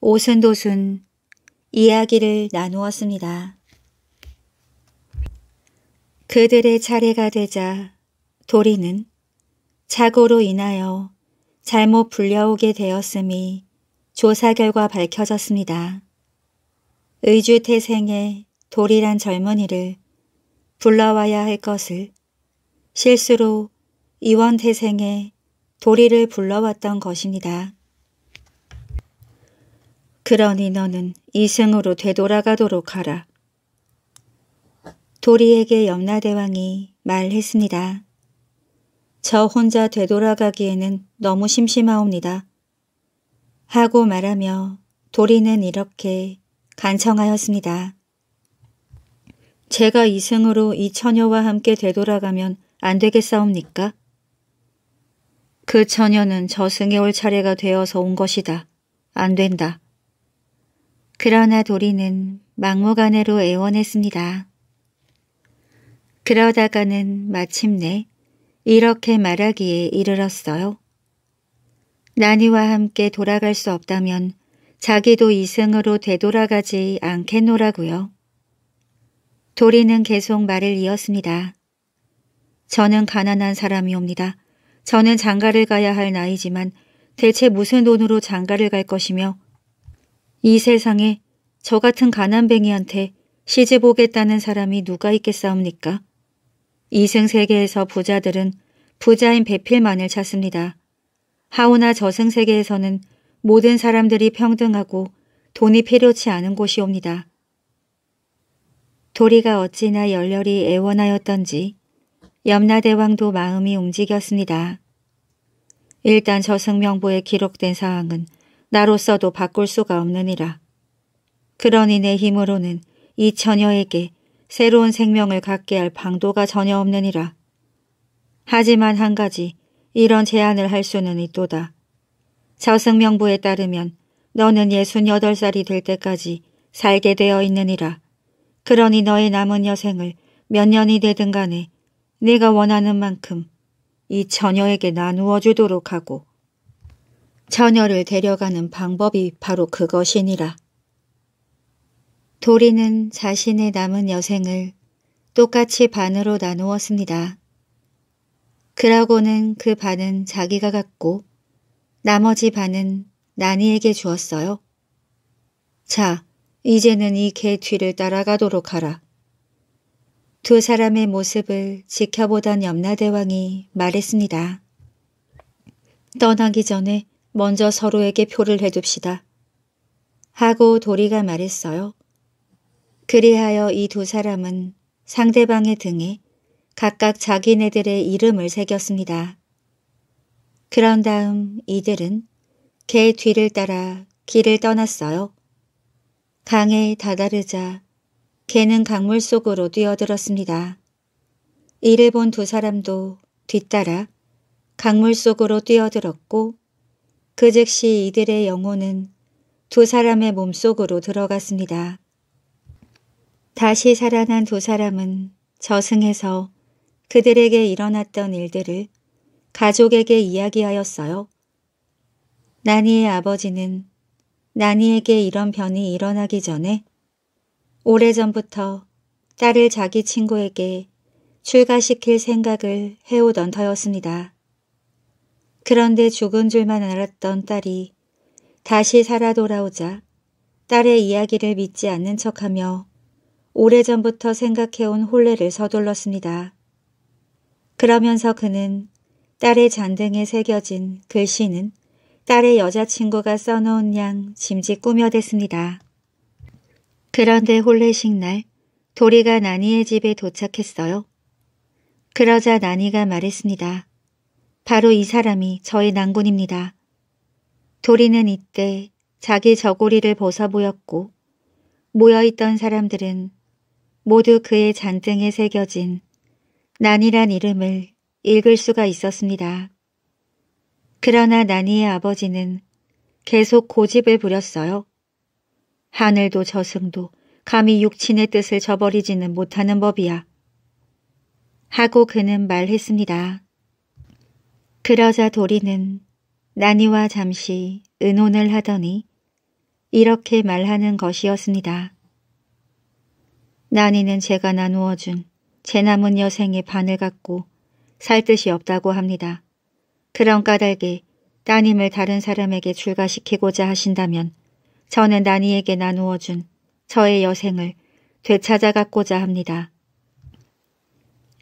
오순도순 이야기를 나누었습니다. 그들의 차례가 되자 도리는 착오로 인하여 잘못 불려오게 되었음이 조사 결과 밝혀졌습니다. 의주태생의 도리란 젊은이를 불러와야 할 것을 실수로 이원태생의 도리를 불러왔던 것입니다. 그러니 너는 이승으로 되돌아가도록 하라. 도리에게 염라대왕이 말했습니다. 저 혼자 되돌아가기에는 너무 심심하옵니다. 하고 말하며 도리는 이렇게 간청하였습니다. 제가 이승으로 이 처녀와 함께 되돌아가면 안 되겠사옵니까? 그 처녀는 저승에 올 차례가 되어서 온 것이다. 안 된다. 그러나 도리는 막무가내로 애원했습니다. 그러다가는 마침내 이렇게 말하기에 이르렀어요. 나니와 함께 돌아갈 수 없다면 자기도 이승으로 되돌아가지 않겠노라고요. 도리는 계속 말을 이었습니다. 저는 가난한 사람이옵니다. 저는 장가를 가야 할 나이지만 대체 무슨 돈으로 장가를 갈 것이며 이 세상에 저 같은 가난뱅이한테 시집 오겠다는 사람이 누가 있겠사옵니까? 이승 세계에서 부자들은 부자인 배필만을 찾습니다. 하오나 저승 세계에서는 모든 사람들이 평등하고 돈이 필요치 않은 곳이옵니다. 도리가 어찌나 열렬히 애원하였던지 염라대왕도 마음이 움직였습니다. 일단 저승명부에 기록된 사항은 나로서도 바꿀 수가 없느니라. 그러니 내 힘으로는 이 처녀에게 새로운 생명을 갖게 할 방도가 전혀 없느니라. 하지만 한 가지 이런 제안을 할 수는 있도다. 저승명부에 따르면 너는 68살이 될 때까지 살게 되어 있느니라. 그러니 너의 남은 여생을 몇 년이 되든 간에 네가 원하는 만큼 이 처녀에게 나누어 주도록 하고 처녀를 데려가는 방법이 바로 그것이니라. 도리는 자신의 남은 여생을 똑같이 반으로 나누었습니다. 그러고는 그 반은 자기가 갖고 나머지 반은 나니에게 주었어요. 자, 이제는 이 개 뒤를 따라가도록 하라. 두 사람의 모습을 지켜보던 염라대왕이 말했습니다. 떠나기 전에 먼저 서로에게 표를 해둡시다. 하고 도리가 말했어요. 그리하여 이 두 사람은 상대방의 등에 각각 자기네들의 이름을 새겼습니다. 그런 다음 이들은 개 뒤를 따라 길을 떠났어요. 강에 다다르자 개는 강물 속으로 뛰어들었습니다. 이를 본 두 사람도 뒤따라 강물 속으로 뛰어들었고 그 즉시 이들의 영혼은 두 사람의 몸속으로 들어갔습니다. 다시 살아난 두 사람은 저승에서 그들에게 일어났던 일들을 가족에게 이야기하였어요. 나니의 아버지는 나니에게 이런 변이 일어나기 전에 오래전부터 딸을 자기 친구에게 출가시킬 생각을 해오던 터였습니다. 그런데 죽은 줄만 알았던 딸이 다시 살아 돌아오자 딸의 이야기를 믿지 않는 척하며 오래전부터 생각해온 혼례를 서둘렀습니다. 그러면서 그는 딸의 잔등에 새겨진 글씨는 딸의 여자친구가 써놓은 양 짐짓 꾸며댔습니다. 그런데 홀례식 날 도리가 나니의 집에 도착했어요. 그러자 나니가 말했습니다. 바로 이 사람이 저의 난군입니다. 도리는 이때 자기 저고리를 벗어 보였고 모여있던 사람들은 모두 그의 잔등에 새겨진 난이란 이름을 읽을 수가 있었습니다. 그러나 난이의 아버지는 계속 고집을 부렸어요. 하늘도 저승도 감히 육친의 뜻을 저버리지는 못하는 법이야. 하고 그는 말했습니다. 그러자 도리는 나니와 잠시 은혼을 하더니 이렇게 말하는 것이었습니다. 나니는 제가 나누어준 제 남은 여생의 반을 갖고 살 뜻이 없다고 합니다. 그런 까닭에 따님을 다른 사람에게 출가시키고자 하신다면 저는 나니에게 나누어 준 저의 여생을 되찾아갖고자 합니다.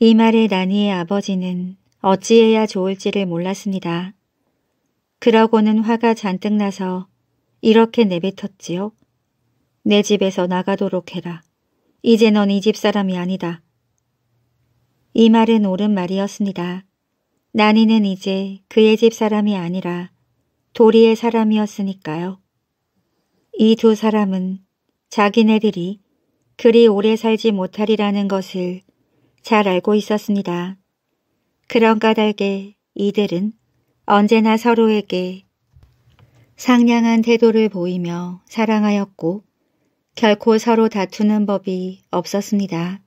이 말에 나니의 아버지는 어찌해야 좋을지를 몰랐습니다. 그러고는 화가 잔뜩 나서 이렇게 내뱉었지요. 내 집에서 나가도록 해라. 이제 넌 이 집 사람이 아니다. 이 말은 옳은 말이었습니다. 나니는 이제 그의 집 사람이 아니라 도리의 사람이었으니까요. 이두 사람은 자기네들이 그리 오래 살지 못하리라는 것을 잘 알고 있었습니다. 그런 까닭에 이들은 언제나 서로에게 상냥한 태도를 보이며 사랑하였고 결코 서로 다투는 법이 없었습니다.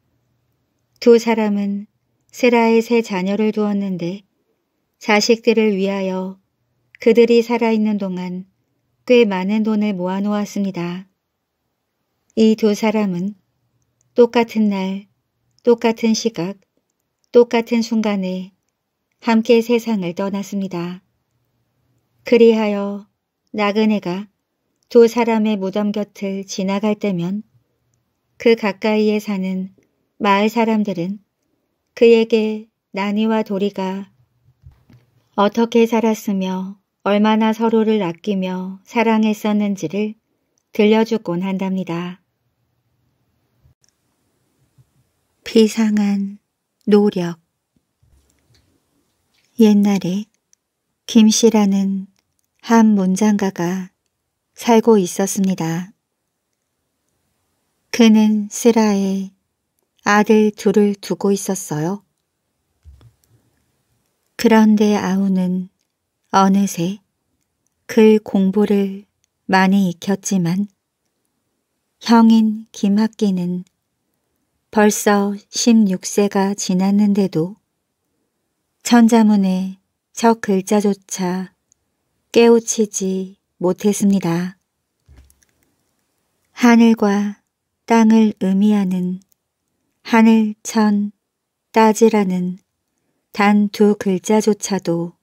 두 사람은 세라의 새 자녀를 두었는데 자식들을 위하여 그들이 살아있는 동안 꽤 많은 돈을 모아놓았습니다. 이 두 사람은 똑같은 날, 똑같은 시각, 똑같은 순간에 함께 세상을 떠났습니다. 그리하여 나그네가 두 사람의 무덤 곁을 지나갈 때면 그 가까이에 사는 마을 사람들은 그에게 나니와 도리가 어떻게 살았으며 얼마나 서로를 아끼며 사랑했었는지를 들려주곤 한답니다. 비상한 노력 옛날에 김 씨라는 한 문장가가 살고 있었습니다. 그는 쓰라에 아들 둘을 두고 있었어요. 그런데 아우는 어느새 글 그 공부를 많이 익혔지만 형인 김학기는 벌써 16세가 지났는데도 천자문의 첫 글자조차 깨우치지 못했습니다. 하늘과 땅을 의미하는 하늘천 따지라는 단 두 글자조차도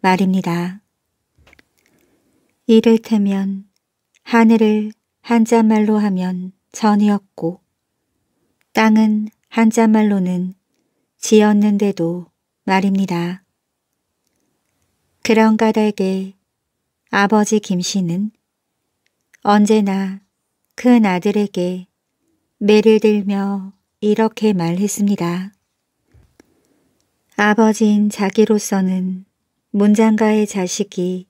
말입니다. 이를테면 하늘을 한자말로 하면 전이었고 땅은 한자말로는 지었는데도 말입니다. 그런 까닭에 아버지 김씨는 언제나 큰 아들에게 매를 들며 이렇게 말했습니다. 아버지인 자기로서는 문장가의 자식이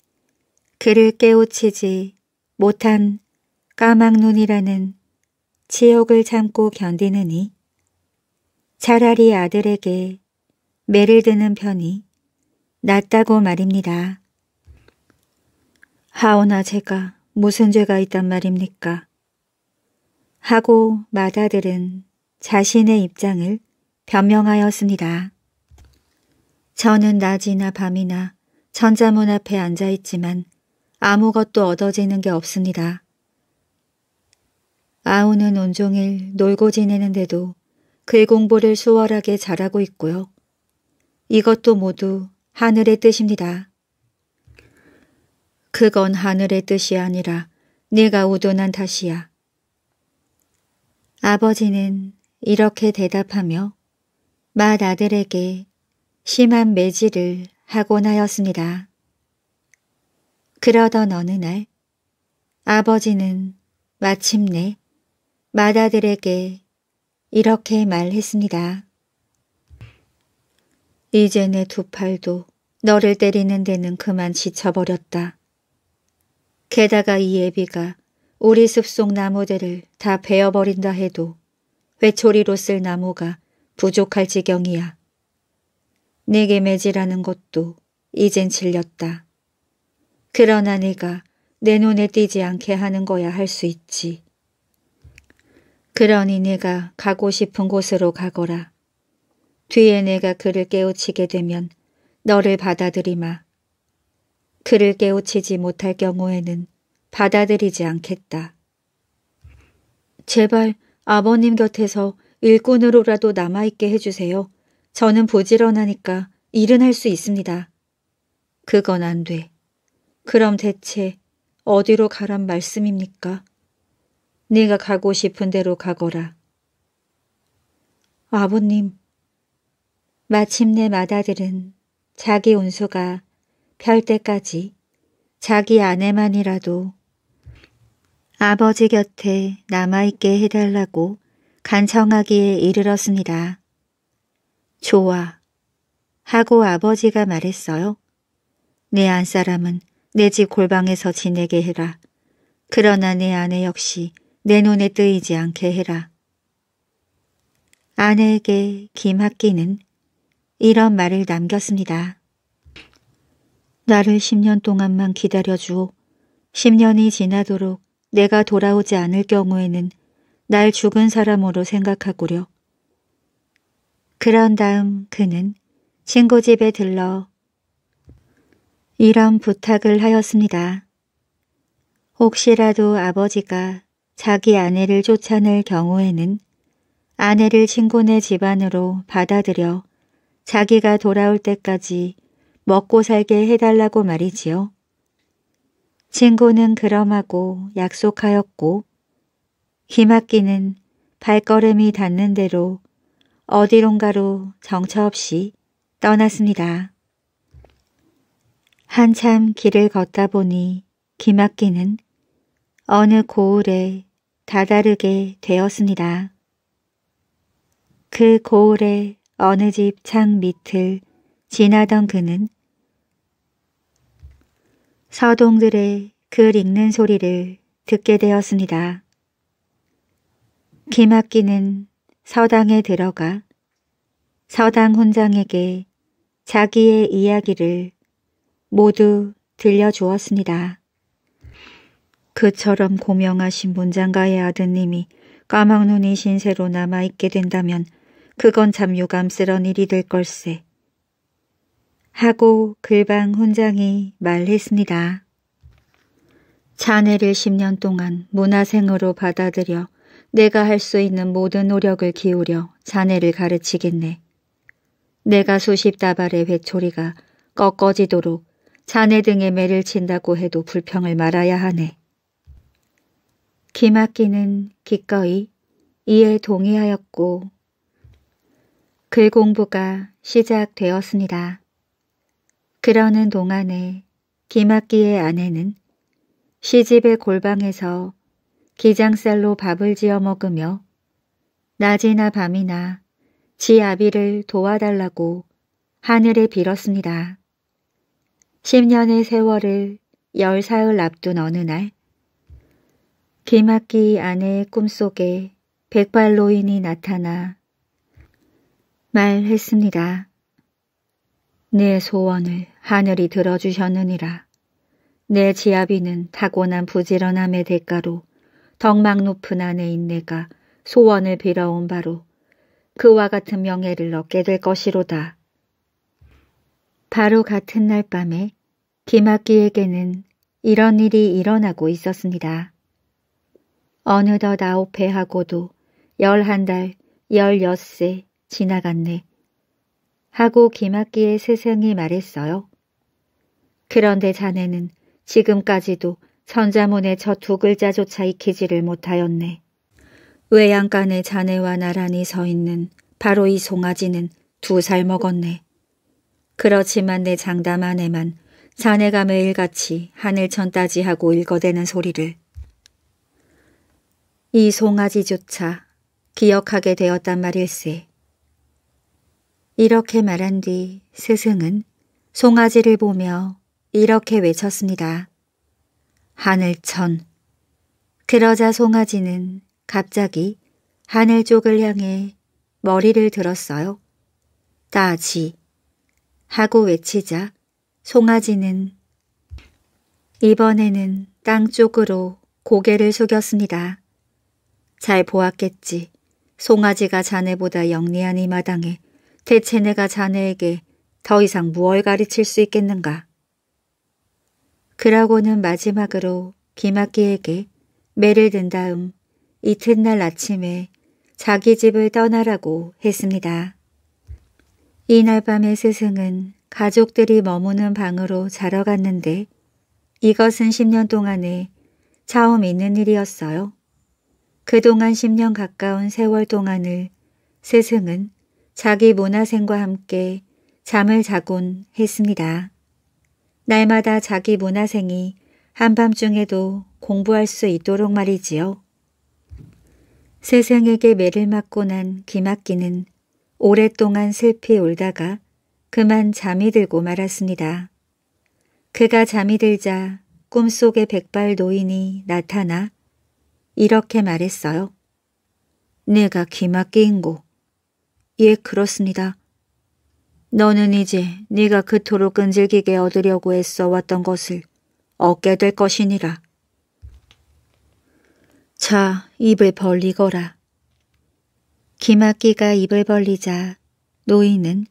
그를 깨우치지 못한 까막눈이라는 지옥을 참고 견디느니 차라리 아들에게 매를 드는 편이 낫다고 말입니다. 하오나 제가 무슨 죄가 있단 말입니까? 하고 마다들은 자신의 입장을 변명하였습니다. 저는 낮이나 밤이나 전자문 앞에 앉아있지만 아무것도 얻어지는 게 없습니다. 아우는 온종일 놀고 지내는데도 글 공부를 수월하게 잘하고 있고요. 이것도 모두 하늘의 뜻입니다. 그건 하늘의 뜻이 아니라 네가 우둔한 탓이야. 아버지는 이렇게 대답하며 맏아들에게 심한 매질을 하곤 하였습니다. 그러던 어느 날 아버지는 마침내 마다들에게 이렇게 말했습니다. 이제 내 두 팔도 너를 때리는 데는 그만 지쳐버렸다. 게다가 이 애비가 우리 숲속 나무들을 다 베어버린다 해도 회초리로 쓸 나무가 부족할 지경이야. 내게 매지라는 것도 이젠 질렸다. 그러나 네가내 눈에 띄지 않게 하는 거야 할 수 있지. 그러니 네가 가고 싶은 곳으로 가거라. 뒤에 내가 그를 깨우치게 되면 너를 받아들이마. 그를 깨우치지 못할 경우에는 받아들이지 않겠다. 제발 아버님 곁에서 일꾼으로라도 남아있게 해주세요. 저는 부지런하니까 일은 할 수 있습니다. 그건 안 돼. 그럼 대체 어디로 가란 말씀입니까? 네가 가고 싶은 대로 가거라. 아버님, 마침내 마다들은 자기 운수가 펼 때까지 자기 아내만이라도 아버지 곁에 남아있게 해달라고 간청하기에 이르렀습니다. 좋아. 하고 아버지가 말했어요. 내 안사람은 내 집 골방에서 지내게 해라. 그러나 내 아내 역시 내 눈에 뜨이지 않게 해라. 아내에게 김학기는 이런 말을 남겼습니다. 나를 10년 동안만 기다려주오. 10년이 지나도록 내가 돌아오지 않을 경우에는 날 죽은 사람으로 생각하구려. 그런 다음 그는 친구 집에 들러 이런 부탁을 하였습니다. 혹시라도 아버지가 자기 아내를 쫓아낼 경우에는 아내를 친구네 집안으로 받아들여 자기가 돌아올 때까지 먹고 살게 해달라고 말이지요. 친구는 그럼하고 약속하였고 히막기는 발걸음이 닿는 대로 어디론가로 정처없이 떠났습니다. 한참 길을 걷다 보니 기막기는 어느 고을에 다다르게 되었습니다. 그 고을의 어느 집 창 밑을 지나던 그는 서동들의 글 읽는 소리를 듣게 되었습니다. 기막기는 서당에 들어가 서당 훈장에게 자기의 이야기를 모두 들려주었습니다. 그처럼 고명하신 문장가의 아드님이 까막눈이 신세로 남아있게 된다면 그건 참 유감스런 일이 될 걸세. 하고 글방 훈장이 말했습니다. 자네를 10년 동안 문화생으로 받아들여 내가 할 수 있는 모든 노력을 기울여 자네를 가르치겠네. 내가 수십 다발의 회초리가 꺾어지도록 자네 등의 매를 친다고 해도 불평을 말아야 하네. 기막기는 기꺼이 이에 동의하였고 글 공부가 시작되었습니다. 그러는 동안에 기막기의 아내는 시집의 골방에서 기장쌀로 밥을 지어 먹으며 낮이나 밤이나 지 아비를 도와달라고 하늘에 빌었습니다. 10년의 세월을 열 사흘 앞둔 어느 날 기막기 아내의 꿈속에 백발노인이 나타나 말했습니다. 내 소원을 하늘이 들어주셨느니라. 내 지아비는 타고난 부지런함의 대가로 덕망 높은 아내인 내가 소원을 빌어온 바로 그와 같은 명예를 얻게 될 것이로다. 바로 같은 날 밤에 김학기에게는 이런 일이 일어나고 있었습니다. 어느덧 아홉 해하고도 열한 달, 열여세 지나갔네. 하고 김학기의 세상이 말했어요. 그런데 자네는 지금까지도 선자문에저두 글자조차 익히지를 못하였네. 외양간에 자네와 나란히 서 있는 바로 이 송아지는 두 살 먹었네. 그렇지만 내 장담 안에만 자네가 매일같이 하늘천 따지하고 읽어대는 소리를 이 송아지조차 기억하게 되었단 말일세. 이렇게 말한 뒤 스승은 송아지를 보며 이렇게 외쳤습니다. 하늘천. 그러자 송아지는 갑자기 하늘 쪽을 향해 머리를 들었어요. 따지 하고 외치자 송아지는 이번에는 땅 쪽으로 고개를 숙였습니다. 잘 보았겠지. 송아지가 자네보다 영리한 이 마당에 대체 내가 자네에게 더 이상 무얼 가르칠 수 있겠는가. 그러고는 마지막으로 김학기에게 매를 든 다음 이튿날 아침에 자기 집을 떠나라고 했습니다. 이날 밤에 스승은 가족들이 머무는 방으로 자러 갔는데 이것은 10년 동안에 처음 있는 일이었어요. 그동안 10년 가까운 세월 동안을 스승은 자기 문화생과 함께 잠을 자곤 했습니다. 날마다 자기 문화생이 한밤중에도 공부할 수 있도록 말이지요. 세상에게 매를 맞고 난 김학기는 오랫동안 슬피 울다가 그만 잠이 들고 말았습니다. 그가 잠이 들자 꿈속에 백발 노인이 나타나 이렇게 말했어요. 내가 김학기인고. 예, 그렇습니다. 너는 이제 네가 그토록 끈질기게 얻으려고 애써 왔던 것을 얻게 될 것이니라. 자, 입을 벌리거라. 기막기가 입을 벌리자 노인은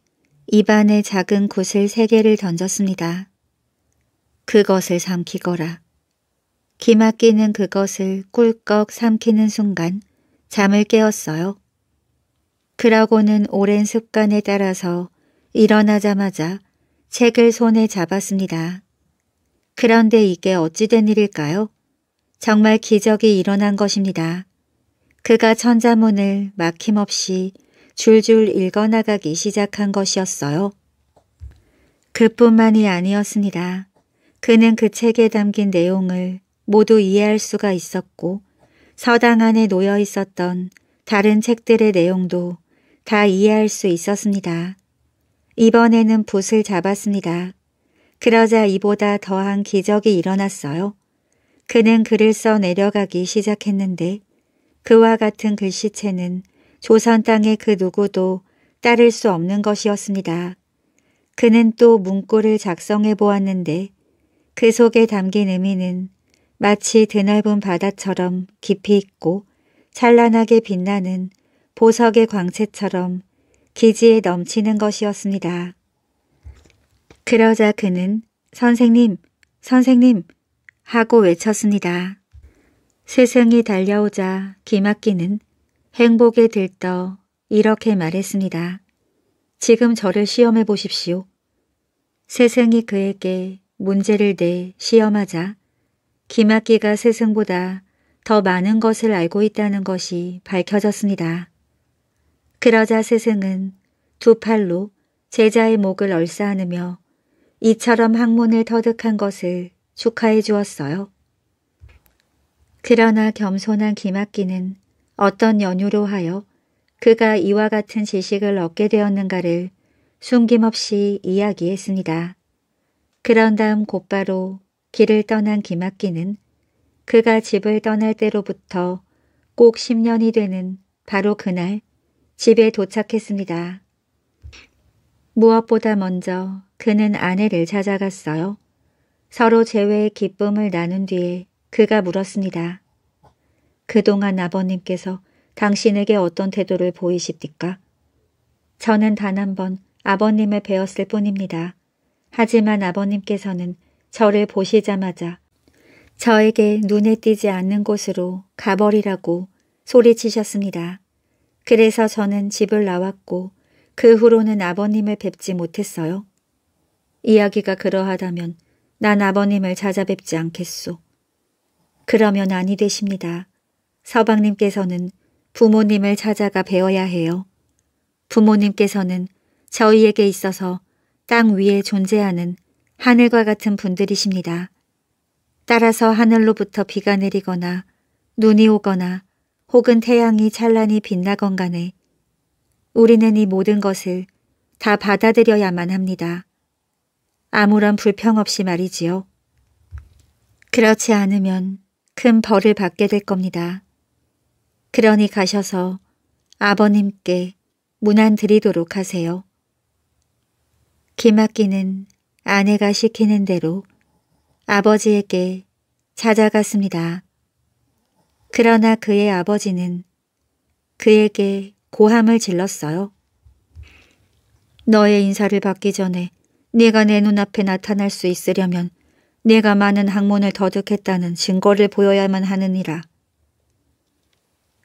입안에 작은 구슬 세 개를 던졌습니다. 그것을 삼키거라. 기막기는 그것을 꿀꺽 삼키는 순간 잠을 깨었어요. 그러고는 오랜 습관에 따라서 일어나자마자 책을 손에 잡았습니다. 그런데 이게 어찌된 일일까요? 정말 기적이 일어난 것입니다. 그가 천자문을 막힘없이 줄줄 읽어나가기 시작한 것이었어요. 그뿐만이 아니었습니다. 그는 그 책에 담긴 내용을 모두 이해할 수가 있었고 서당 안에 놓여 있었던 다른 책들의 내용도 다 이해할 수 있었습니다. 이번에는 붓을 잡았습니다. 그러자 이보다 더한 기적이 일어났어요. 그는 글을 써 내려가기 시작했는데 그와 같은 글씨체는 조선 땅의 그 누구도 따를 수 없는 것이었습니다. 그는 또 문구를 작성해 보았는데 그 속에 담긴 의미는 마치 드넓은 바다처럼 깊이 있고 찬란하게 빛나는 보석의 광채처럼 기지에 넘치는 것이었습니다. 그러자 그는 선생님, 선생님 하고 외쳤습니다. 세상이 달려오자 기막기는 행복에 들떠 이렇게 말했습니다. 지금 저를 시험해 보십시오. 세상이 그에게 문제를 내 시험하자 기막기가 세상보다더 많은 것을 알고 있다는 것이 밝혀졌습니다. 그러자 스승은 두 팔로 제자의 목을 얼싸안으며 이처럼 학문을 터득한 것을 축하해 주었어요. 그러나 겸손한 김학기는 어떤 연유로 하여 그가 이와 같은 지식을 얻게 되었는가를 숨김없이 이야기했습니다. 그런 다음 곧바로 길을 떠난 김학기는 그가 집을 떠날 때로부터 꼭 10년이 되는 바로 그날 집에 도착했습니다. 무엇보다 먼저 그는 아내를 찾아갔어요. 서로 재회의 기쁨을 나눈 뒤에 그가 물었습니다. 그동안 아버님께서 당신에게 어떤 태도를 보이십니까? 저는 단 한 번 아버님을 배웠을 뿐입니다. 하지만 아버님께서는 저를 보시자마자 저에게 눈에 띄지 않는 곳으로 가버리라고 소리치셨습니다. 그래서 저는 집을 나왔고 그 후로는 아버님을 뵙지 못했어요. 이야기가 그러하다면 난 아버님을 찾아뵙지 않겠소. 그러면 아니 되십니다. 서방님께서는 부모님을 찾아가 배워야 해요. 부모님께서는 저희에게 있어서 땅 위에 존재하는 하늘과 같은 분들이십니다. 따라서 하늘로부터 비가 내리거나 눈이 오거나 혹은 태양이 찬란히 빛나건 간에 우리는 이 모든 것을 다 받아들여야만 합니다. 아무런 불평 없이 말이지요. 그렇지 않으면 큰 벌을 받게 될 겁니다. 그러니 가셔서 아버님께 문안 드리도록 하세요. 기막기는 아내가 시키는 대로 아버지에게 찾아갔습니다. 그러나 그의 아버지는 그에게 고함을 질렀어요. 너의 인사를 받기 전에 네가 내 눈앞에 나타날 수 있으려면 네가 많은 학문을 더득했다는 증거를 보여야만 하느니라.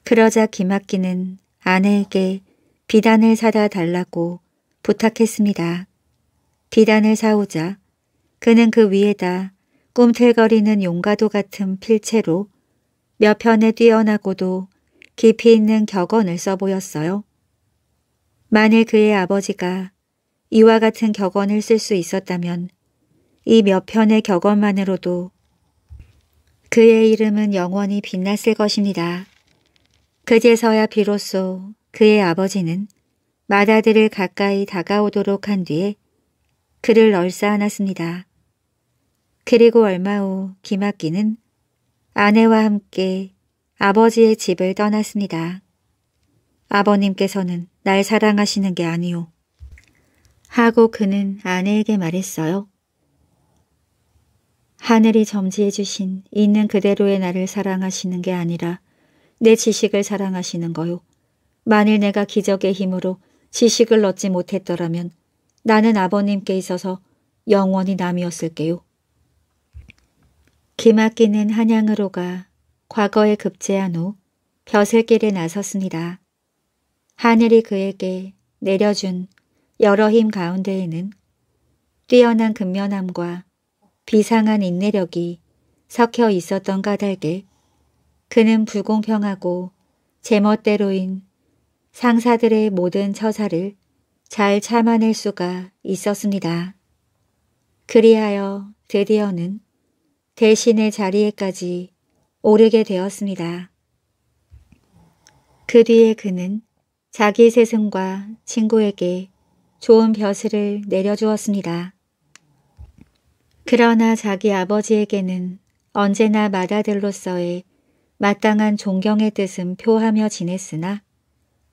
그러자 김학기는 아내에게 비단을 사다 달라고 부탁했습니다. 비단을 사오자 그는 그 위에다 꿈틀거리는 용가도 같은 필체로 몇 편에 뛰어나고도 깊이 있는 격언을 써보였어요. 만일 그의 아버지가 이와 같은 격언을 쓸 수 있었다면 이 몇 편의 격언만으로도 그의 이름은 영원히 빛났을 것입니다. 그제서야 비로소 그의 아버지는 마다들을 가까이 다가오도록 한 뒤에 그를 얼싸안았습니다. 그리고 얼마 후 김학기는 아내와 함께 아버지의 집을 떠났습니다. 아버님께서는 날 사랑하시는 게 아니오. 하고 그는 아내에게 말했어요. 하늘이 점지해 주신 있는 그대로의 나를 사랑하시는 게 아니라 내 지식을 사랑하시는 거요. 만일 내가 기적의 힘으로 지식을 얻지 못했더라면 나는 아버님께 있어서 영원히 남이었을게요. 기막기는 한양으로가 과거에 급제한 후 벼슬길에 나섰습니다. 하늘이 그에게 내려준 여러 힘 가운데에는 뛰어난 근면함과 비상한 인내력이 섞여 있었던 까닭에 그는 불공평하고 제멋대로인 상사들의 모든 처사를 잘 참아낼 수가 있었습니다. 그리하여 드디어는 대신의 자리에까지 오르게 되었습니다. 그 뒤에 그는 자기 세승과 친구에게 좋은 벼슬을 내려주었습니다. 그러나 자기 아버지에게는 언제나 마다들로서의 마땅한 존경의 뜻은 표하며 지냈으나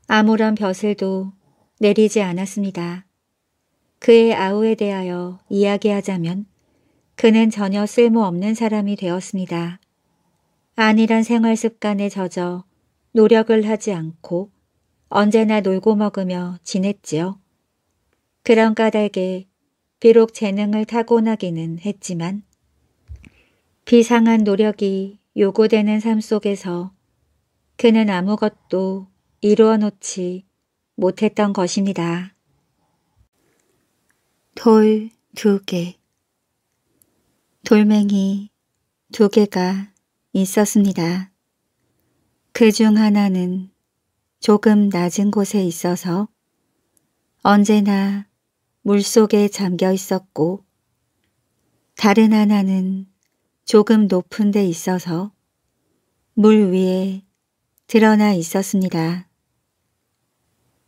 아무런 벼슬도 내리지 않았습니다. 그의 아우에 대하여 이야기하자면 그는 전혀 쓸모없는 사람이 되었습니다. 안일한 생활 습관에 젖어 노력을 하지 않고 언제나 놀고 먹으며 지냈지요. 그런 까닭에 비록 재능을 타고나기는 했지만 비상한 노력이 요구되는 삶 속에서 그는 아무것도 이루어 놓지 못했던 것입니다. 돌 두 개. 돌멩이 두 개가 있었습니다. 그 중 하나는 조금 낮은 곳에 있어서 언제나 물속에 잠겨 있었고 다른 하나는 조금 높은 데 있어서 물 위에 드러나 있었습니다.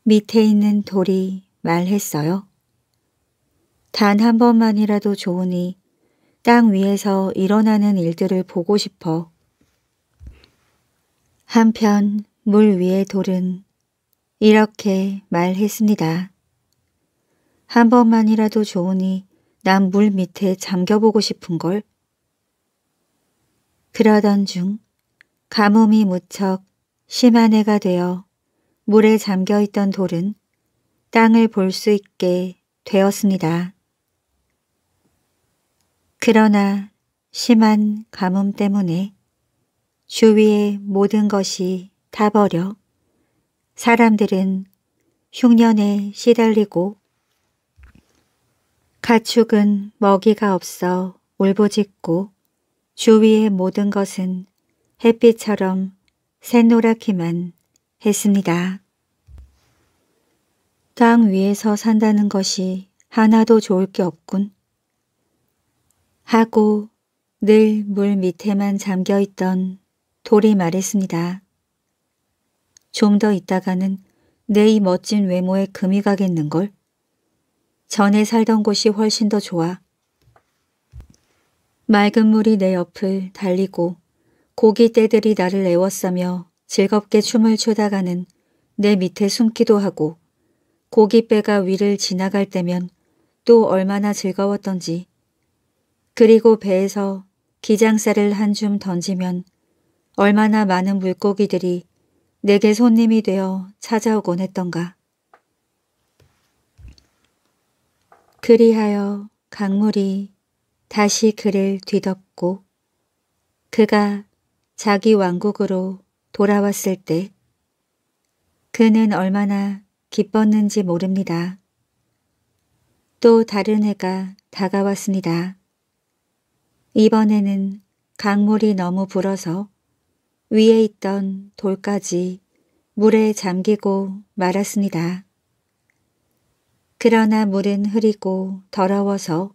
밑에 있는 돌이 말했어요. 단 한 번만이라도 좋으니 땅 위에서 일어나는 일들을 보고 싶어. 한편 물 위의 돌은 이렇게 말했습니다. 한 번만이라도 좋으니 난 물 밑에 잠겨보고 싶은 걸. 그러던 중 가뭄이 무척 심한 해가 되어 물에 잠겨있던 돌은 땅을 볼 수 있게 되었습니다. 그러나 심한 가뭄 때문에 주위의 모든 것이 다 버려 사람들은 흉년에 시달리고 가축은 먹이가 없어 울부짖고 주위의 모든 것은 햇빛처럼 새노랗기만 했습니다. 땅 위에서 산다는 것이 하나도 좋을 게 없군. 하고 늘 물 밑에만 잠겨있던 돌이 말했습니다. 좀 더 있다가는 내 이 멋진 외모에 금이 가겠는걸? 전에 살던 곳이 훨씬 더 좋아. 맑은 물이 내 옆을 달리고 고기떼들이 나를 애워싸며 즐겁게 춤을 추다가는 내 밑에 숨기도 하고 고깃배가 위를 지나갈 때면 또 얼마나 즐거웠던지 그리고 배에서 기장살을 한 줌 던지면 얼마나 많은 물고기들이 내게 손님이 되어 찾아오곤 했던가. 그리하여 강물이 다시 그를 뒤덮고 그가 자기 왕국으로 돌아왔을 때 그는 얼마나 기뻤는지 모릅니다. 또 다른 해가 다가왔습니다. 이번에는 강물이 너무 불어서 위에 있던 돌까지 물에 잠기고 말았습니다. 그러나 물은 흐리고 더러워서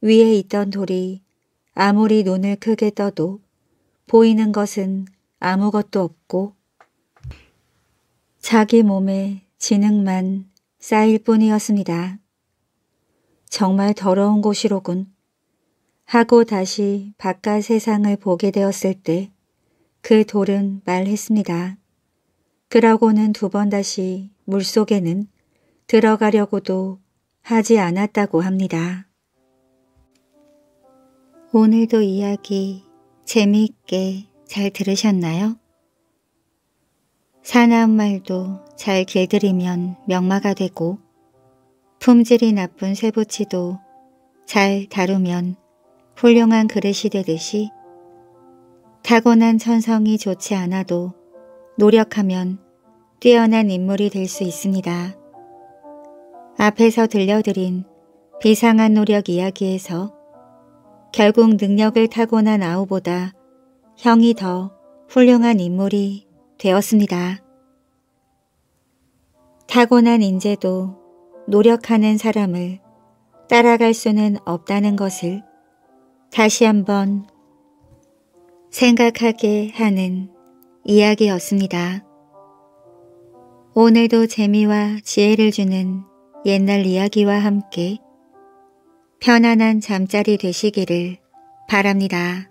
위에 있던 돌이 아무리 눈을 크게 떠도 보이는 것은 아무것도 없고 자기 몸에 진흙만 쌓일 뿐이었습니다. 정말 더러운 곳이로군. 하고 다시 바깥 세상을 보게 되었을 때 그 돌은 말했습니다. 그러고는 두 번 다시 물속에는 들어가려고도 하지 않았다고 합니다. 오늘도 이야기 재미있게 잘 들으셨나요? 사나운 말도 잘 길들이면 명마가 되고 품질이 나쁜 새부치도잘 다루면 훌륭한 그릇이 되듯이 타고난 천성이 좋지 않아도 노력하면 뛰어난 인물이 될 수 있습니다. 앞에서 들려드린 비상한 노력 이야기에서 결국 능력을 타고난 아우보다 형이 더 훌륭한 인물이 되었습니다. 타고난 인재도 노력하는 사람을 따라갈 수는 없다는 것을 다시 한번 생각하게 하는 이야기였습니다. 오늘도 재미와 지혜를 주는 옛날 이야기와 함께 편안한 잠자리 되시기를 바랍니다.